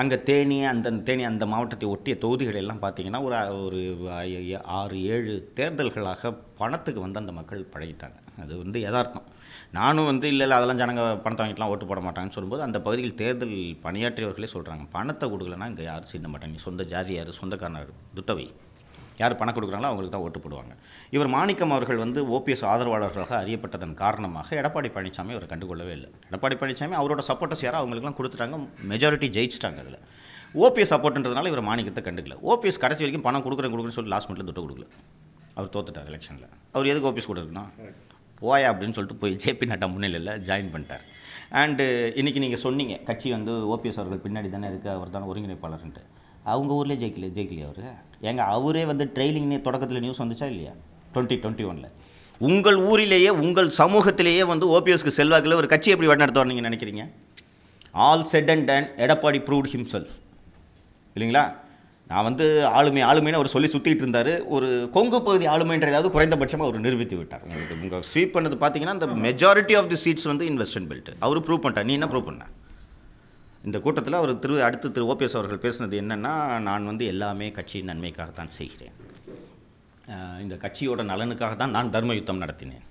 அங்கே தேனி அந்த தேனி அந்த மாவட்டத்தை ஒட்டிய தொகுதிகள் எல்லாம் பார்த்திங்கன்னா ஒரு ஒரு ஆறு ஏழு தேர்தல்களாக பணத்துக்கு வந்து அந்த மக்கள் பழகிட்டாங்க அது வந்து யதார்த்தம் நானும் வந்து இல்லை இல்லை அதெல்லாம் ஜனங்க பணத்தை வாங்கிட்டுலாம் ஓட்டு போட மாட்டாங்கன்னு சொல்லும்போது அந்த பகுதியில் தேர்தல் பணியாற்றியவர்களே சொல்கிறாங்க பணத்தை கொடுக்கலன்னா இங்கே யாரும் சீண்ட மாட்டாங்க சொந்த ஜாதியார் சொந்தக்காரனார் துட்டவை யார் பணம் கொடுக்குறாங்களோ அவங்களுக்கு தான் ஓட்டு போடுவாங்க இவர் மாணிக்கம் அவர்கள் வந்து ஓபிஎஸ் ஆதரவாளர்களாக அறியப்பட்டதன் காரணமாக எடப்பாடி பழனிசாமி அவரை கண்டுகொள்ளவே இல்லை எடப்பாடி பழனிசாமி அவரோட சப்போர்ட்டர்ஸ் யாரும் அவங்களுக்குலாம் கொடுத்துட்டாங்க மெஜாரிட்டி ஜெயிச்சிட்டாங்க அதில் ஓபிஎஸ் சப்போர்ட்ன்றதுனால இவர் மாணிக்கத்தை கண்டுக்கல ஓபிஎஸ் கடைசி வரைக்கும் பணம் கொடுக்குறேன் கொடுக்குறேன்னு சொல்லி லாஸ்ட் மட்டும் தொட்டு கொடுக்கல அவர் தோத்துட்டார் எலெக்ஷனில் அவர் எதுக்கு ஓபிஎஸ் கொடுக்குன்னா போயா அப்படின்னு சொல்லிட்டு போய் ஜேபி நட்டா முன்னிலையில் ஜாயின் பண்ணிட்டார் அண்டு இன்றைக்கி நீங்கள் சொன்னீங்க கட்சி வந்து ஓபிஎஸ் அவர்கள் பின்னாடி தானே இருக்குது அவர் தான் ஒருங்கிணைப்பாளர்ன்ட்டு அவங்க ஊர்லேயே ஜெயிக்கல ஜெயிக்கலையா அவர் ஏங்க அவரே வந்து ட்ரெயிலிங்னே தொடக்கத்தில் நியூஸ் வந்துச்சா இல்லையா டுவெண்ட்டி டுவெண்ட்டி ஒனில் உங்கள் ஊரிலேயே உங்கள் சமூகத்திலேயே வந்து ஓபிஎஸ்க்கு செல்வாக்கில் ஒரு கட்சி எப்படி வழிநடத்துவார் நீங்கள் நினைக்கிறீங்க all set and done Edappadi proved self இல்லைங்களா நான் வந்து ஆளுமை ஆளுமைன்னு அவர் சொல்லி சுற்றிட்டு இருந்தார் ஒரு கொங்கு பகுதி ஆளுமைன்ற ஏதாவது குறைந்தபட்சமாக அவர் நிரூபித்து விட்டார் உங்களுக்கு உங்கள் ஸ்வீப் பண்ணது பார்த்தீங்கன்னா இந்த மெஜாரிட்டி ஆஃப் தி சீட்ஸ் வந்து இன்வெஸ்ட்மெண்ட் பெல்ட் அவர் ப்ரூவ் பண்ணிட்டார் நீ என்ன ப்ரூவ் பண்ண இந்த கூட்டத்தில் அவர் திரு அடுத்து திரு ஓபிஎஸ் அவர்கள் பேசினது என்னென்னா நான் வந்து எல்லாமே கட்சியின் நன்மைக்காகத்தான் செய்கிறேன் இந்த கட்சியோட நலனுக்காக தான் நான் தர்ம யுத்தம் நடத்தினேன்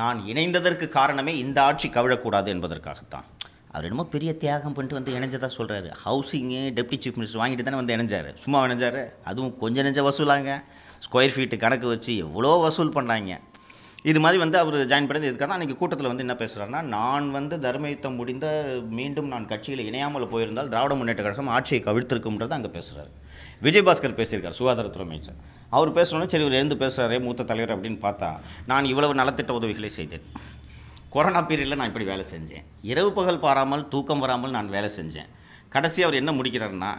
நான் இணைந்ததற்கு காரணமே இந்த ஆட்சி கவிழக்கூடாது என்பதற்காகத்தான் அவர் என்னமோ பெரிய தியாகம் பண்ணிட்டு வந்து இணைஞ்சதாக சொல்கிறாரு ஹவுசிங்கு டெப்டி சீஃப் மினிஸ்டர் வாங்கிட்டு தானே வந்து இணைஞ்சார் சும்மா இணைஞ்சார் அதுவும் கொஞ்சம் நெஞ்ச வசூலாங்க ஸ்கொயர் ஃபீட்டு கணக்கு வச்சு எவ்வளோ வசூல் பண்ணாங்க இது மாதிரி வந்து அவர் ஜாயின் பண்ணது எதுக்காக அன்றைக்கி கூட்டத்தில் வந்து என்ன பேசுகிறாருன்னா நான் வந்து தர்மயுத்தம் முடிந்த மீண்டும் நான் கட்சியில் இணையாமல் போயிருந்தால் திராவிட முன்னேற்ற கழகம் ஆட்சியை கவிழ்த்திருக்கும்ன்றது அங்கே பேசுகிறார் விஜயபாஸ்கர் பேசியிருக்கார் சுகாதாரத்துறை அமைச்சர் அவர் பேசணும்னா சரி இவர் எழுந்து பேசுகிறாரே மூத்த தலைவர் அப்படின்னு பார்த்தா நான் இவ்வளவு நலத்திட்ட உதவிகளை செய்தேன் கொரோனா பீரியடில் நான் இப்படி வேலை செஞ்சேன் இரவு பகல் பாராமல் தூக்கம் வராமல் நான் வேலை செஞ்சேன் கடைசி அவர் என்ன முடிக்கிறாருன்னா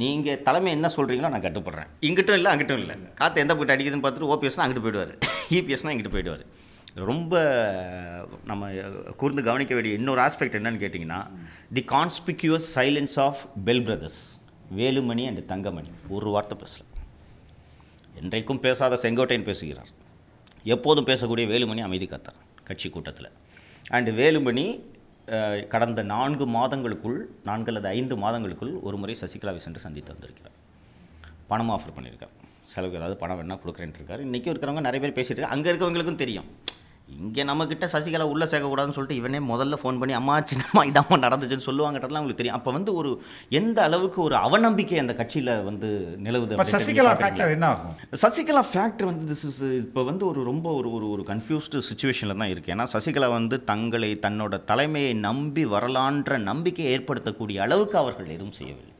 நீங்கள் தலைமை என்ன சொல்கிறீங்களோ நான் கட்டுப்படுறேன் இங்கிட்டும் இல்லை அங்கிட்டும் இல்லை காற்று எந்த போட்டு அடிக்குதுன்னு பார்த்துட்டு ஓபிஎஸ்னால் அங்கிட்டு போயிடுவார் e இபிஎஸ்னால் இங்கிட்டு போயிடுவார் ரொம்ப நம்ம கூர்ந்து கவனிக்க வேண்டிய இன்னொரு ஆஸ்பெக்ட் என்னன்னு கேட்டிங்கன்னா the conspicuous silence of bell brothers Velumani and Thangamani ஒரு வார்த்தை பேசல என்றைக்கும் பேசாத செங்கோட்டையன் பேசுகிறார் எப்போதும் பேசக்கூடிய வேலுமணி அமைதி காத்தார் கட்சி கூட்டத்தில் அண்டு வேலுமணி கடந்த நான்கு மாதங்களுக்குள் நான்கு அல்லது ஐந்து மாதங்களுக்குள் ஒரு முறை சசிகலாவை சென்று சந்தித்து வந்திருக்கிறார் பணம் ஆஃபர் பண்ணியிருக்கார் செலவுக்கு ஏதாவது பணம் வேணால் கொடுக்குறேன்ட்டு இருக்கார் இன்றைக்கும் இருக்கிறவங்க நிறைய பேர் பேசிகிட்டு அங்கே இருக்கவங்களுக்கும் தெரியும் இங்கே நம்மக்கிட்ட சசிகலா உள்ளே சேர்க்கக்கூடாதுன்னு சொல்லிட்டு இவனே முதல்ல ஃபோன் பண்ணி அம்மா சின்னம்மா இதாம்மா நடந்துச்சுன்னு சொல்லுவாங்கன்றதுலாம் உங்களுக்கு தெரியும் அப்போ வந்து ஒரு எந்த அளவுக்கு ஒரு அவநம்பிக்கை அந்த கட்சியில் வந்து நிலவுது சசிகலா ஃபேக்டர் என்ன ஆகும் சசிகலா ஃபேக்டர் வந்து திஸ் இஸ் இப்போ வந்து ஒரு ரொம்ப ஒரு ஒரு ஒரு கன்ஃபியூஸ்டு சுச்சுவேஷனில் தான் இருக்குது ஏன்னா சசிகலா வந்து தங்களை தன்னோட தலைமையை நம்பி வரலான்ற நம்பிக்கையை ஏற்படுத்தக்கூடிய அளவுக்கு அவர்கள் எதுவும் செய்யவில்லை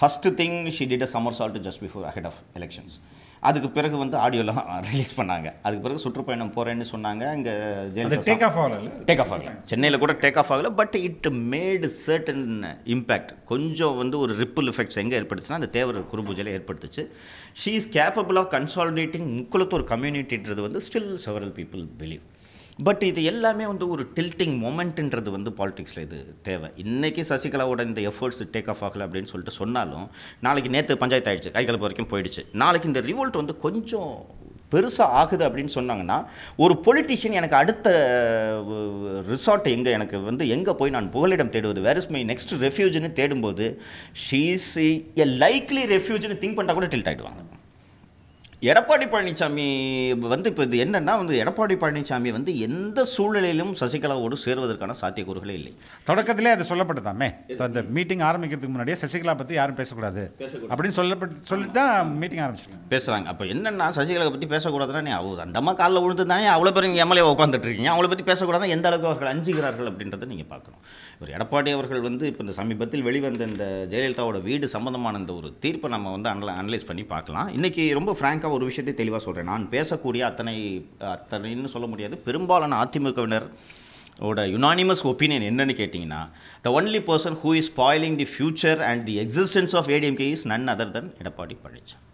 first thing she did a somersault just before head of elections அதுக்கு பிறகு வந்து ஆடியோலாம் ரிலீஸ் பண்ணாங்க அதுக்கு பிறகு சுற்றுப்பயணம் போகிறேன்னு சொன்னாங்க இங்கே ஜெயலலிதா டேக் ஆஃப் ஆகலை டேக் ஆஃப் ஆகலை சென்னையில் கூட டேக் ஆஃப் ஆகலை but it made certain impact கொஞ்சம் வந்து ஒரு ரிப்பிள் எஃபெக்ட்ஸ் எங்கே ஏற்பட்டுச்சுன்னா அந்த தேவர் குருபூஜையில் ஏற்படுத்துச்சு she is capable of consolidating Mukkulathor கம்யூனிட்டின்றது வந்து still several people believe but இது எல்லாமே வந்து ஒரு டில்ட்டிங் மொமெண்ட்ன்றது வந்து பாலிடிக்ஸில் இது தேவை இன்றைக்கி சசிகலாவோட இந்த எஃபர்ட்ஸ் டேக் ஆஃப் ஆகலை அப்படின்னு சொல்லிட்டு சொன்னாலும் நாளைக்கு நேற்று பஞ்சாயத்து ஆயிடுச்சு கைகலப்பு வரைக்கும் போயிடுச்சு நாளைக்கு இந்த ரிவோல்ட் வந்து கொஞ்சம் பெருசாக ஆகுது அப்படின்னு சொன்னாங்கன்னா ஒரு பொலிட்டிஷியன் எனக்கு அடுத்த ரிசார்ட் எங்கே எனக்கு வந்து எங்கே போய் நான் புகலிடம் தேடுவது வேர் இஸ் மை நெக்ஸ்ட் ரெஃப்யூஜ்னு தேடும்போது ஷீஸ் எ லைக்லி ரெஃப்யூஜ்னு திங்க் பண்ணால் கூட டில்ட் ஆகிடுவாங்க எடப்பாடி பழனிசாமி வந்து இப்போ இது என்னென்னா வந்து எடப்பாடி பழனிசாமி வந்து எந்த சூழ்நிலையிலும் சசிகலாவோடு சேருவதற்கான சாத்தியக்கூறுகளே இல்லை தொடக்கத்திலே அது சொல்லப்பட்டதாமே அந்த மீட்டிங் ஆரம்பிக்கிறதுக்கு முன்னாடியே சசிகலா பற்றி யாரும் பேசக்கூடாது அப்படின்னு சொல்லப்பட்டு சொல்லி தான் மீட்டிங் ஆரம்பிச்சிருக்காங்க பேசுகிறாங்க அப்போ என்னென்னா சசிகலாவை பற்றி பேசக்கூடாதுன்னா நீ அவ அந்த அம்மா காலில் விழுந்து தானே அவ்வளோ பேர் எம்எல்ஏ உட்காந்துட்டு இருக்கீங்க அவளை பற்றி பேசக்கூடாதான் எந்த அளவுக்கு அவர்கள் அஞ்சுகிறார்கள் அப்படின்றத நீங்கள் பார்க்கணும் இவர் எடப்பாடி அவர்கள் வந்து இப்போ இந்த சமீபத்தில் வெளிவந்த இந்த ஜெயலலிதாவோட வீடு சம்மந்தமான இந்த ஒரு தீர்ப்பை நம்ம வந்து அனல அனலைஸ் பண்ணி பார்க்கலாம் இன்றைக்கி ரொம்ப ஃப்ராங்காக ஒரு விஷயத்தை தெளிவாக சொல்கிறேன் நான் பேசக்கூடிய அத்தனை அத்தனைன்னு சொல்ல முடியாது பெரும்பாலான அதிமுகவினர் ஓட யுனானிமஸ் ஒப்பீனியன் என்னன்னு கேட்டிங்கன்னா the only person who is spoiling the future and the existence of ADMK is none other than Edappadi Palaniswami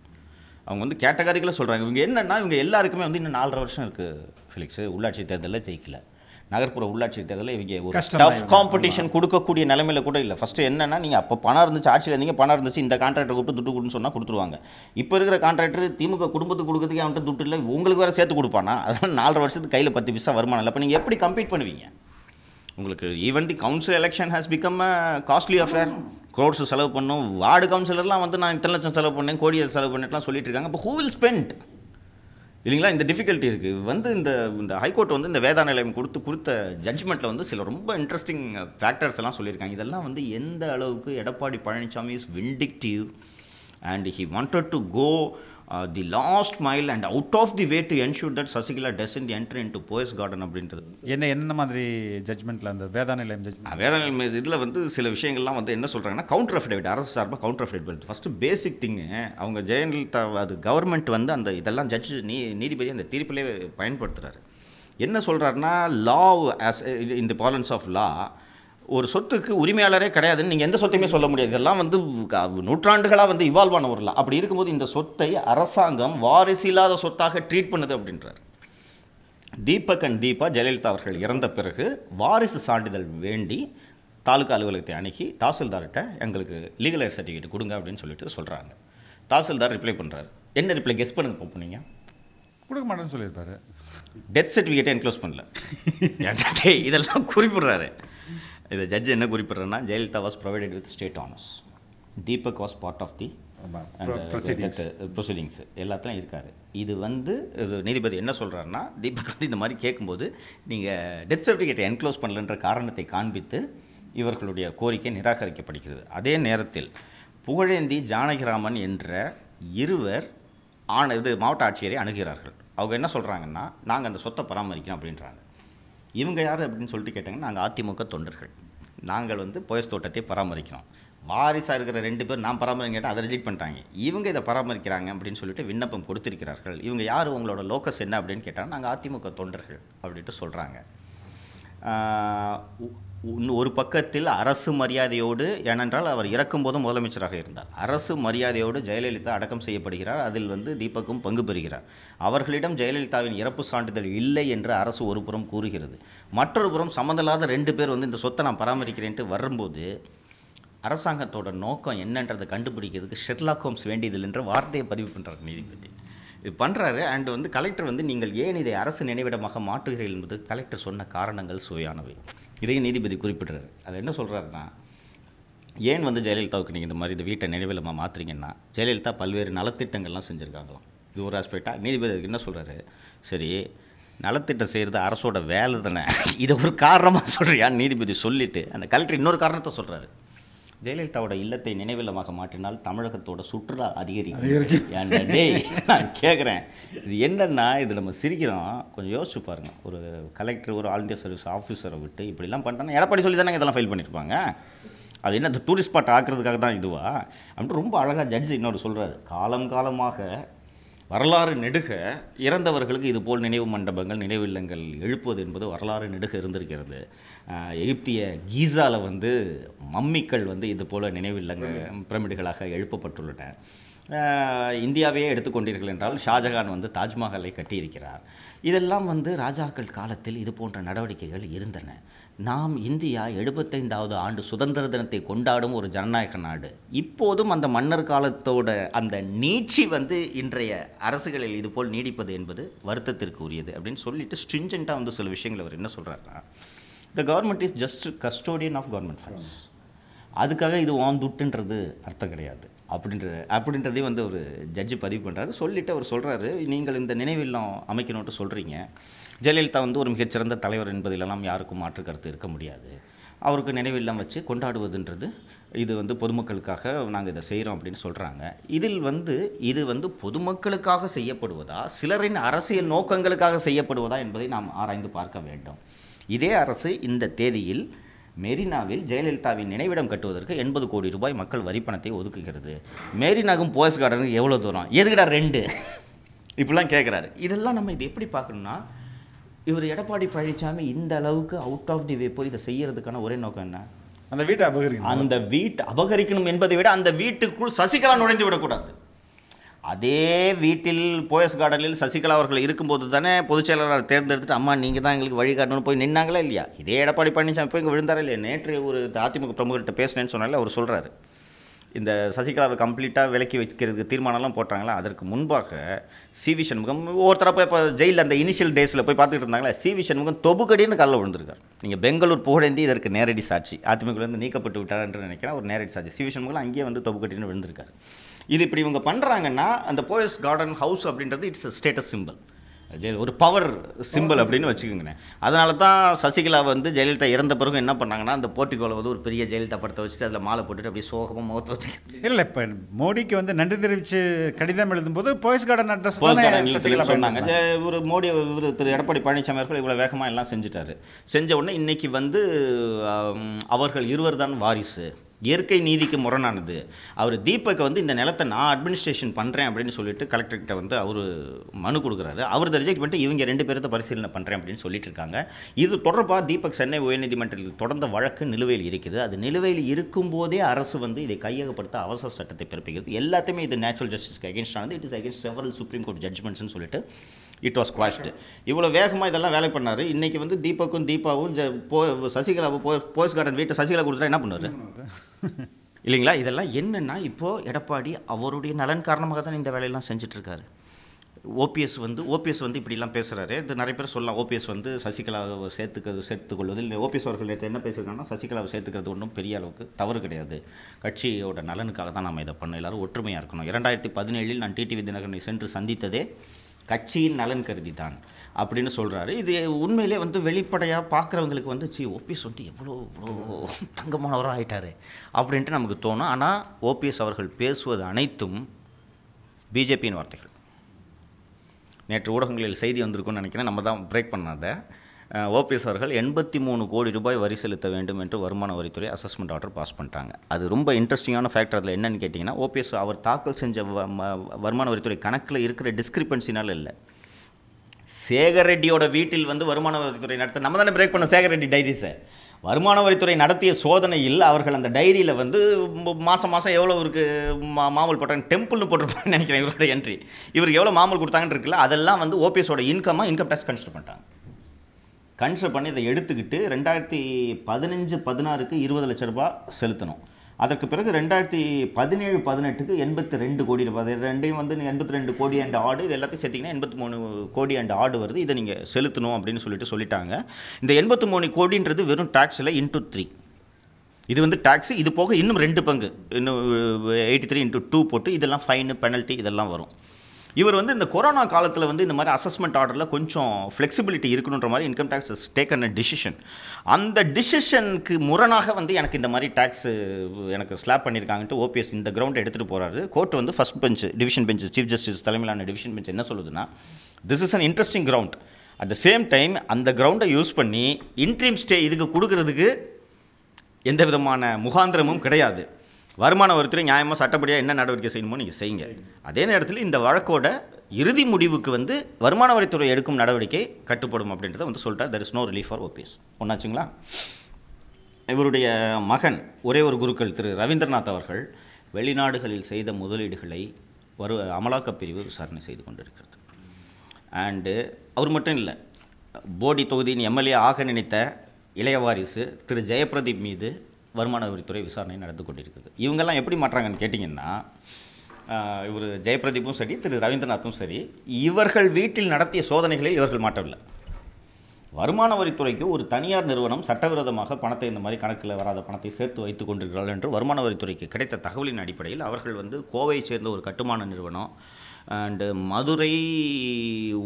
அவங்க வந்து கேட்டகரிக்கலாக சொல்கிறாங்க இவங்க என்னென்னா இவங்க எல்லாருக்குமே வந்து இன்னும் நாலரை வருஷம் இருக்குது ஃபிலிக்ஸு உள்ளாட்சி தேர்தலில் ஜெயிக்கலை நகர்ப்புற உள்ளாட்சி தேர்தலில் இவங்க ஒரு டஃப் காம்படிஷன் கொடுக்கக்கூடிய நிலமையில கூட இல்லை ஃபஸ்ட்டு என்னன்னா நீங்கள் அப்போ பணம் இருந்துச்சு ஆட்சியில் இருந்தீங்க பணம் இருந்துச்சு இந்த கான்ட்ராக்டர் கூப்பிட்டு துட்டு கொடுன்னு சொன்னால் கொடுத்துருவாங்க இப்போ இருக்கிற கான்ட்ராக்டர் திமுக குடும்பத்துக்கு கொடுக்கறதுக்கு அவன்கிட்ட துட்டு இல்லை உங்களுக்கு வேறு சேர்த்து கொடுப்பானா அதனால் நாலரை வருஷத்துக்கு கையில் பத்து பைசா வருமானம் இல்லை அப்போ நீங்கள் எப்படி கம்ப்ளீட் பண்ணுவீங்க உங்களுக்கு even the council election has become a costly affair crores செலவு பண்ணும் வார்டு கவுன்சிலர்லாம் வந்து நான் இத்தனை லட்சம் செலவு பண்ணேன் கோடியை செலவு பண்ணிட்டுலாம் சொல்லிட்டு இருக்காங்க இப்போ ஹூ வில் ஸ்பெண்ட் இல்லைங்களா இந்த டிஃபிகல்ட்டி இருக்குது வந்து இந்த இந்த ஹைகோர்ட் வந்து இந்த வேதா நிலையம் கொடுத்து கொடுத்த ஜட்ஜ்மெண்ட்டில் வந்து சில ரொம்ப இன்ட்ரெஸ்டிங் ஃபேக்டர்ஸ் எல்லாம் சொல்லியிருக்காங்க இதெல்லாம் வந்து எந்த அளவுக்கு Edappadi Palaniswami is vindictive and he wanted to go uh, the last mile and out of the way to ensure that Sasigila entry into Poes Garden அப்படின்றது என்ன என்ன மாதிரி ஜட்மெண்ட்டில் அந்த வேதாநிலை வேதாநிலை இதில் வந்து சில விஷயங்கள்லாம் வந்து என்ன சொல்கிறாங்கன்னா கவுண்டர் அஃபிடேவிட் அரசு சார்பாக counter affidavit first basic thing அவங்க ஜெயலலிதா அது கவர்மெண்ட் வந்து அந்த இதெல்லாம் ஜட்ஜ் நீ நீதிபதி அந்த தீர்ப்பிலே பயன்படுத்துகிறாரு என்ன சொல்கிறாருன்னா லா ஆஸ் இந்த பாலன்ஸ் ஆஃப் லா ஒரு சொத்துக்கு உரிமையாளரே கிடையாதுன்னு நீங்கள் எந்த சொத்தையுமே சொல்ல முடியாது இதெல்லாம் வந்து நூற்றாண்டுகளாக வந்து இவால்வ் ஆன வரலாம் அப்படி இருக்கும்போது இந்த சொத்தை அரசாங்கம் வாரிசு இல்லாத சொத்தாக ட்ரீட் பண்ணுது அப்படின்றார் தீபக் அண்ட் தீபா ஜெயலலிதா அவர்கள் இறந்த பிறகு வாரிசு சான்றிதழ் வேண்டி தாலுக்கா அலுவலகத்தை அணுகி தாசில்தார்கிட்ட எங்களுக்கு லீகல் சர்டிஃபிகேட் கொடுங்க அப்படின்னு சொல்லிட்டு சொல்கிறாங்க தாசில்தார் ரிப்ளை பண்ணுறாரு என்ன ரிப்ளை கெஸ் பண்ணுங்க போனீங்க கொடுக்க மாட்டேன்னு சொல்லியிருப்பாரு டெத் சர்டிஃபிகேட்டை என்க்ளோஸ் பண்ணல இதெல்லாம் குறிப்பிட்றாரு இதை ஜட்ஜ் என்ன குறிப்பிட்றேன்னா Jayalalithaa was provided with state honours Deepak was part of the proceedings எல்லாத்துலையும் இருக்கார் இது வந்து நீதிபதி என்ன சொல்கிறாருன்னா தீபக் வந்து இந்த மாதிரி கேட்கும்போது நீங்கள் டெத் சர்டிஃபிகேட்டை என்க்ளோஸ் பண்ணலன்ற காரணத்தை காண்பித்து இவர்களுடைய கோரிக்கை நிராகரிக்கப்படுகிறது அதே நேரத்தில் புகழேந்தி ஜானகிராமன் என்ற இருவர் ஆன இது மாவட்ட ஆட்சியரை அணுகிறார்கள் அவங்க என்ன சொல்கிறாங்கன்னா நாங்கள் அந்த சொத்தை பராமரிக்கிறோம் அப்படின்றாங்க இவங்க யார் அப்படின்னு சொல்லிட்டு கேட்டாங்கன்னா நாங்கள் அதிமுக தொண்டர்கள் நாங்கள் வந்து பொயஸ் தோட்டத்தை பராமரிக்கிறோம் வாரிசாக இருக்கிற ரெண்டு பேர் நான் பராமரிக்க கேட்டால் அதை ரிஜெக்ட் பண்ணிட்டாங்க இவங்க இதை பராமரிக்கிறாங்க அப்படின்னு சொல்லிட்டு விண்ணப்பம் கொடுத்துருக்கிறார்கள் இவங்க யார் உங்களோட லோக்கஸ் என்ன அப்படின்னு கேட்டால் நாங்கள் அதிமுக தொண்டர்கள் அப்படின்ட்டு சொல்கிறாங்க ஒரு பக்கத்தில் அரசு மரியாதையோடு ஏனென்றால் அவர் இறக்கும்போது முதலமைச்சராக இருந்தார் அரசு மரியாதையோடு ஜெயலலிதா அடக்கம் செய்யப்படுகிறார் அதில் வந்து தீபக்கும் பங்கு பெறுகிறார் அவர்களிடம் ஜெயலலிதாவின் இறப்பு சான்றிதழ் இல்லை என்று அரசு ஒரு புறம் கூறுகிறது மற்றொரு புறம் சம்மந்தமில்லாத ரெண்டு பேர் வந்து இந்த சொத்தை நான் பராமரிக்கிறேன்ட்டு வரும்போது அரசாங்கத்தோட நோக்கம் என்னன்றதை கண்டுபிடிக்கிறதுக்கு ஷெர்லாக் ஹோம்ஸ் வேண்டியதில்லை என்ற வார்த்தையை பதிவு பண்ணுறார் நீதிபதி இது பண்ணுறாரு அண்டு வந்து கலெக்டர் வந்து நீங்கள் ஏன் இதை அரசு நினைவிடமாக மாற்றுகிறீர்கள் என்பது கலெக்டர் சொன்ன காரணங்கள் சுவையானவை இதையும் நீதிபதி குறிப்பிட்றாரு அதில் என்ன சொல்கிறாருன்னா ஏன் வந்து ஜெயலலிதாவுக்கு நீங்கள் இந்த மாதிரி இந்த வீட்டை நினைவிலமாக மாற்றுறீங்கன்னா ஜெயலலிதா பல்வேறு நலத்திட்டங்கள்லாம் செஞ்சுருக்காங்களாம் இது ஒரு ஆஸ்பெக்டாக நீதிபதி என்ன சொல்கிறாரு சரி நலத்திட்டம் செய்கிறது அரசோட வேலை தானே இதை ஒரு காரணமாக சொல்கிறியான்னு நீதிபதி சொல்லிவிட்டு அந்த கலெக்டர் இன்னொரு காரணத்தை சொல்கிறாரு ஜெயலலிதாவோட இல்லத்தை நினைவில்லமாக மாற்றினால் தமிழகத்தோட சுற்றுலா அதிகரிக்கும் டேய் நான் கேட்குறேன் இது என்னன்னா இது நம்ம சிரிக்கிறோம் கொஞ்சம் யோசிச்சு பாருங்க ஒரு கலெக்டர் ஒரு ஆல் இண்டியா சர்வீஸ் ஆஃபீஸரை விட்டு இப்படிலாம் பண்ணுறாங்க எடப்பாடி சொல்லி தானே இதெல்லாம் ஃபைல் பண்ணியிருப்பாங்க அது என்ன டூரிஸ்ட் ஸ்பாட் ஆக்குறதுக்காக தான் இதுவா அப்படின்ட்டு ரொம்ப அழகாக ஜட்ஜ் இன்னொரு சொல்கிறாரு காலம் காலமாக வரலாறு நெடுக இறந்தவர்களுக்கு இதுபோல் நினைவு மண்டபங்கள் நினைவில்லங்கள் எழுப்புவது என்பது வரலாறு நெடுக இருந்திருக்கிறது எகிப்திய கீசாவில் வந்து மம்மிக்கள் வந்து இது போல் நினைவில்லங்க பிரமிடுகளாக எழுப்பப்பட்டுள்ளன இந்தியாவையே எடுத்துக்கொண்டீர்கள் என்றால் ஷாஜகான் வந்து தாஜ்மஹாலை கட்டியிருக்கிறார் இதெல்லாம் வந்து ராஜாக்கள் காலத்தில் இது போன்ற நடவடிக்கைகள் இருந்தன நாம் இந்தியா எழுபத்தைந்தாவது ஆண்டு சுதந்திர தினத்தை கொண்டாடும் ஒரு ஜனநாயக நாடு இப்போதும் அந்த மன்னர் காலத்தோட அந்த நீட்சி வந்து இன்றைய அரசுகளில் இதுபோல் நீடிப்பது என்பது வருத்தத்திற்கு உரியது அப்படின்னு சொல்லிட்டு ஸ்ட்ரிஞ்சண்ட்டாக வந்து சில விஷயங்கள் அவர் என்ன சொல்கிறாருன்னா the government is just custodian of government funds அதுக்காக இது ஓன் துட்டுன்றது அர்த்தம் கிடையாது அப்படின்றது அப்படின்றதையும் வந்து ஒரு ஜட்ஜு பதிவு பண்ணுறாரு சொல்லிவிட்டு அவர் சொல்கிறாரு நீங்கள் இந்த நினைவில்லாம் அமைக்கணும்ட்டு சொல்கிறீங்க ஜெயலலிதா வந்து ஒரு மிகச்சிறந்த தலைவர் என்பதிலெல்லாம் யாருக்கும் மாற்று கருத்து இருக்க முடியாது அவருக்கு நினைவில்லாம் வச்சு கொண்டாடுவதுன்றது இது வந்து பொதுமக்களுக்காக நாங்கள் இதை செய்கிறோம் அப்படின்னு சொல்கிறாங்க இதில் வந்து இது வந்து பொதுமக்களுக்காக செய்யப்படுவதா சிலரின் அரசியல் நோக்கங்களுக்காக செய்யப்படுவதா என்பதை நாம் ஆராய்ந்து பார்க்க வேண்டும் இதே அரசு இந்த தேதியில் மெரினாவில் ஜெயலலிதாவின் நினைவிடம் கட்டுவதற்கு எண்பது கோடி ரூபாய் மக்கள் வரிப்பணத்தை ஒதுக்குகிறது மெரினாகும் போயஸ் கார்டனுக்கு எவ்வளோ தூரம் எதுக்கடா ரெண்டு இப்படிலாம் கேட்குறாரு இதெல்லாம் நம்ம இது எப்படி பார்க்கணும்னா இவர் எடப்பாடி பழனிசாமி இந்த அளவுக்கு அவுட் ஆஃப் தி வே போய் இதை செய்யறதுக்கான ஒரே நோக்கம் என்ன அந்த வீட்டை அபகரிக்கணும் அந்த வீட்டை அபகரிக்கணும் என்பதை விட அந்த வீட்டுக்குள் சசிகலா நுழைந்து விடக்கூடாது அதே வீட்டில் போயஸ் கார்டனில் சசிகலா அவர்கள் இருக்கும்போது தானே பொதுச் செயலாளர் தேர்ந்தெடுத்துட்டு அம்மா நீங்கள் தான் எங்களுக்கு வழிகாட்டணும்னு போய் நின்னாங்களே இல்லையா இதே எடப்பாடி பழனிசாமி போய் இங்கே விழுந்தாரா இல்லையா நேற்று ஒரு அதிமுக பிரமுகர்கிட்ட பேசினேன்னு சொன்னால அவர் சொல்கிறாரு இந்த சசிகலாவை கம்ப்ளீட்டாக விலக்கி வைக்கிறதுக்கு தீர்மானம்லாம் போட்டாங்களா அதற்கு முன்பாக சி வி சண்முகம் போய் இப்போ ஜெயிலில் அந்த இனிஷியல் டேஸில் போய் பார்த்துக்கிட்டு இருந்தாங்களா சி வி சண்முகம் தொபுக்கடின்னு கல்ல விழுந்திருக்கார் நீங்கள் பெங்களூர் புகழேந்தி இதற்கு நேரடி சாட்சி அதிமுகலேருந்து நீக்கப்பட்டு விட்டார் என்று நினைக்கிறேன் ஒரு நேரடி சாட்சி சி வி சண்முகம் அங்கேயே வந்து தொபுக்கடின்னு விழுந்திருக்காரு இது இப்படி இவங்க பண்ணுறாங்கன்னா அந்த போயஸ் கார்டன் ஹவுஸ் அப்படின்றது இட்ஸ் ஸ்டேட்டஸ் சிம்பிள் ஒரு பவர் சிம்பிள் அப்படின்னு வச்சுக்கோங்கண்ணே அதனால தான் சசிகலா வந்து ஜெயலலிதா இறந்த பிறகு என்ன பண்ணாங்கன்னா அந்த போர்ட்டிகோவில் வந்து ஒரு பெரிய ஜெயலலிதா படத்தை வச்சுட்டு அதில் மாலை போட்டுட்டு அப்படியே சோகமாக முகத்தை வச்சுட்டு இல்லை இப்போ மோடிக்கு வந்து நன்றி தெரிவித்து கடிதம் எழுதும்போது போயஸ் கார்டன் அட்ரஸ் சொன்னாங்க ஒரு மோடி இவர் திரு எடப்பாடி பழனிசாமி அவர்கள் இவ்வளோ வேகமாக எல்லாம் செஞ்சுட்டாரு செஞ்ச உடனே இன்னைக்கு வந்து அவர்கள் இருவர் தான் வாரிசு இயற்கை நீதிக்கு முரணானது அவர் தீபக் வந்து இந்த நிலத்தை நான் அட்மினிஸ்ட்ரேஷன் பண்ணுறேன் அப்படின்னு சொல்லிட்டு கலெக்டர்கிட்ட வந்து அவர் மனு கொடுக்குறாரு அவர் தெரிஞ்சு பண்ணிட்டு இவங்க ரெண்டு பேர்த்த பரிசீலனை பண்ணுறேன் அப்படின்னு சொல்லிட்டு இருக்காங்க இது தொடர்பாக தீபக் சென்னை உயர்நீதிமன்றத்தில் தொடர்ந்த வழக்கு நிலுவையில் இருக்குது அது நிலுவையில் இருக்கும்போதே அரசு வந்து இதை கையகப்படுத்த அவசர சட்டத்தை பிறப்பிக்கிறது எல்லாத்தையுமே இது நேச்சுரல் ஜஸ்டிஸ்க்கு அகேன்ஸ்டானது it is against several supreme court ஜட்ஜ்மெண்ட்ஸ்னு சொல்லிட்டு இட் வாஸ் குவாஷ்டு இவ்வளோ வேகமாக இதெல்லாம் வேலை பண்ணார் இன்றைக்கி வந்து தீபக்கும் தீபாவும் போ சசிகலாவை போ போயஸ் கார்டன் வீட்டை சசிகலா கொடுத்துட்டா என்ன பண்ணுவார் இல்லைங்களா இதெல்லாம் என்னென்னா இப்போது எடப்பாடி அவருடைய நலன் காரணமாக தான் இந்த வேலையெல்லாம் செஞ்சிட்ருக்காரு ஓபிஎஸ் வந்து ஓபிஎஸ் வந்து இப்படிலாம் பேசுகிறாரு இது நிறைய பேர் சொல்லலாம் ஓபிஎஸ் வந்து சசிகலாவை சேர்த்துக்கிறது சேர்த்துக்கொள்வது இல்லை ஓபிஎஸ் அவர்கள் நேற்று என்ன பேசியிருக்காங்கன்னா சசிகலாவை சேர்த்துக்கிறது ஒன்றும் பெரிய அளவுக்கு தவறு கிடையாது கட்சியோட நலனுக்காக தான் நம்ம இதை பண்ணோம் எல்லோரும் ஒற்றுமையாக இருக்கணும் இரண்டாயிரத்தி பதினேழில் நான் டிடிவி தினகரனை சென்று சந்தித்ததே கட்சியின் நலன் கருதி தான் அப்படின்னு சொல்கிறாரு இது உண்மையிலே வந்து வெளிப்படையாக பார்க்குறவங்களுக்கு வந்து சி ஓபிஎஸ் வந்து எவ்வளோ இவ்வளோ தங்கமானவராக ஆகிட்டார் அப்படின்ட்டு நமக்கு தோணும் ஆனால் ஓபிஎஸ் அவர்கள் பேசுவது அனைத்தும் பிஜேபியின் வார்த்தைகள் நேற்று ஊடகங்களில் செய்தி வந்திருக்குன்னு நினைக்கிறேன் நம்ம தான் பிரேக் பண்ணாத ஓபிஎஸ் அவர்கள் எண்பத்தி மூணு கோடி ரூபாய் வரி செலுத்த வேண்டும் என்று வருமான வரித்துறை அசஸ்மெண்ட் ஆர்டர் பாஸ் பண்ணிட்டாங்க அது ரொம்ப இன்ட்ரெஸ்டிங்கான ஃபேக்டர் அதில் என்னென்னு கேட்டிங்கன்னா ஓபிஎஸ் அவர் தாக்கல் செஞ்ச வருமான வரித்துறை கணக்கில் இருக்கிற டிஸ்கிரிப்பன்சினால் இல்லை சேகர் ரெட்டியோட வீட்டில் வந்து வருமான வரித்துறை நடத்த நம்ம தானே பிரேக் பண்ண சேகர் ரெட்டி டைரிஸை வருமான வரித்துறை நடத்திய சோதனையில் அவர்கள் அந்த டைரியில் வந்து மாதம் மாதம் எவ்வளோ இருக்கு மா மாமல் போட்டாங்க டெம்பிள்னு போட்டிருப்பாங்கன்னு நினைக்கிறேன் இவரோட என்ட்ரி இவருக்கு எவ்வளோ மாமல் கொடுத்தாங்கன்னு இருக்குல்ல அதெல்லாம் வந்து ஓபிஎஸோட இன்கமாக இன்கம் டேக்ஸ் கன்சிடர் பண்ணிட்டாங்க கன்சிடர் பண்ணி இதை எடுத்துக்கிட்டு ரெண்டாயிரத்தி பதினஞ்சு பதினாறுக்கு இருபது லட்ச ரூபாய் செலுத்தணும் அதற்கு பிறகு ரெண்டாயிரத்தி பதினேழு பதினெட்டுக்கு எண்பத்தி ரெண்டு கோடி ரூபாய் ரெண்டையும் வந்து எண்பத்தி ரெண்டு கோடி அண்ட் ஆடு இது எல்லாத்தையும் சேர்த்திங்கன்னா எண்பத்தி மூணு கோடி அண்ட் ஆடு வருது இதை நீங்கள் செலுத்தணும் அப்படின்னு சொல்லிட்டு சொல்லிட்டாங்க இந்த எண்பத்தி மூணு கோடின்றது வெறும் டேக்ஸில் இன்டூ த்ரீ இது வந்து டேக்ஸு இது போக இன்னும் ரெண்டு பங்கு இன்னும் எயிட்டி த்ரீ இன்ட்டு டூ போட்டு இதெல்லாம் ஃபைனு பெனல்ட்டி இதெல்லாம் வரும் இவர் வந்து இந்த கொரோனா காலத்தில் வந்து இந்த மாதிரி அசஸ்மெண்ட் ஆர்டரில் கொஞ்சம் ஃப்ளெக்சிபிலிட்டி இருக்கணுன்ற மாதிரி income tax is taken a decision அந்த டிசிஷனுக்கு முரணாக வந்து எனக்கு இந்த மாதிரி டேக்ஸ் எனக்கு ஸ்லாப் பண்ணியிருக்காங்கன்ட்டு ஓபிஎஸ் இந்த கிரவுண்டை எடுத்துகிட்டு போகிறாரு கோர்ட் வந்து first bench division bench chief justice தலைமையிலான டிவிஷன் பெஞ்ச் என்ன சொல்லுதுன்னா this is an interesting ground at the same time அந்த கிரவுண்டை யூஸ் பண்ணி இன்ட்ரீம் ஸ்டே இதுக்கு கொடுக்கறதுக்கு எந்த விதமான முகாந்திரமும் கிடையாது வருமான வரித்துறை நியாயமாக சட்டப்படியாக என்ன நடவடிக்கை செய்யணுமோ நீங்கள் செய்யுங்க அதே நேரத்தில் இந்த வழக்கோட இறுதி முடிவுக்கு வந்து வருமான வரித்துறை எடுக்கும் நடவடிக்கை கட்டுப்படும் அப்படின்றத வந்து சொல்லிட்டார் there is no relief for OPS ஒன்றாச்சுங்களா இவருடைய மகன் ஒரே ஒரு குருக்கள் திரு ரவீந்திரநாத் அவர்கள் வெளிநாடுகளில் செய்த முதலீடுகளை வரு அமலாக்கப் பிரிவு விசாரணை செய்து கொண்டிருக்கிறது அண்டு அவர் மட்டும் இல்லை போடி தொகுதியின் எம்எல்ஏ ஆக நினைத்த இளைய வாரிசு திரு ஜெயபிரதீப் மீது வருமான வரித்துறை விசாரணை நடந்து கொண்டிருக்குது இவங்கெல்லாம் எப்படி மாற்றாங்கன்னு கேட்டிங்கன்னா இவர் ஜெயபிரதீப்பும் சரி திரு ரவீந்திரநாத்தும் சரி இவர்கள் வீட்டில் நடத்திய சோதனைகளை இவர்கள் மாற்றவில்லை வருமான வரித்துறைக்கு ஒரு தனியார் நிறுவனம் சட்டவிரோதமாக பணத்தை இந்த மாதிரி கணக்கில் வராத பணத்தை சேர்த்து வைத்துக் கொண்டிருக்கிறார்கள் என்று வருமான வரித்துறைக்கு கிடைத்த தகவலின் அடிப்படையில் அவர்கள் வந்து கோவையைச் சேர்ந்த ஒரு கட்டுமான நிறுவனம் அண்டு மதுரை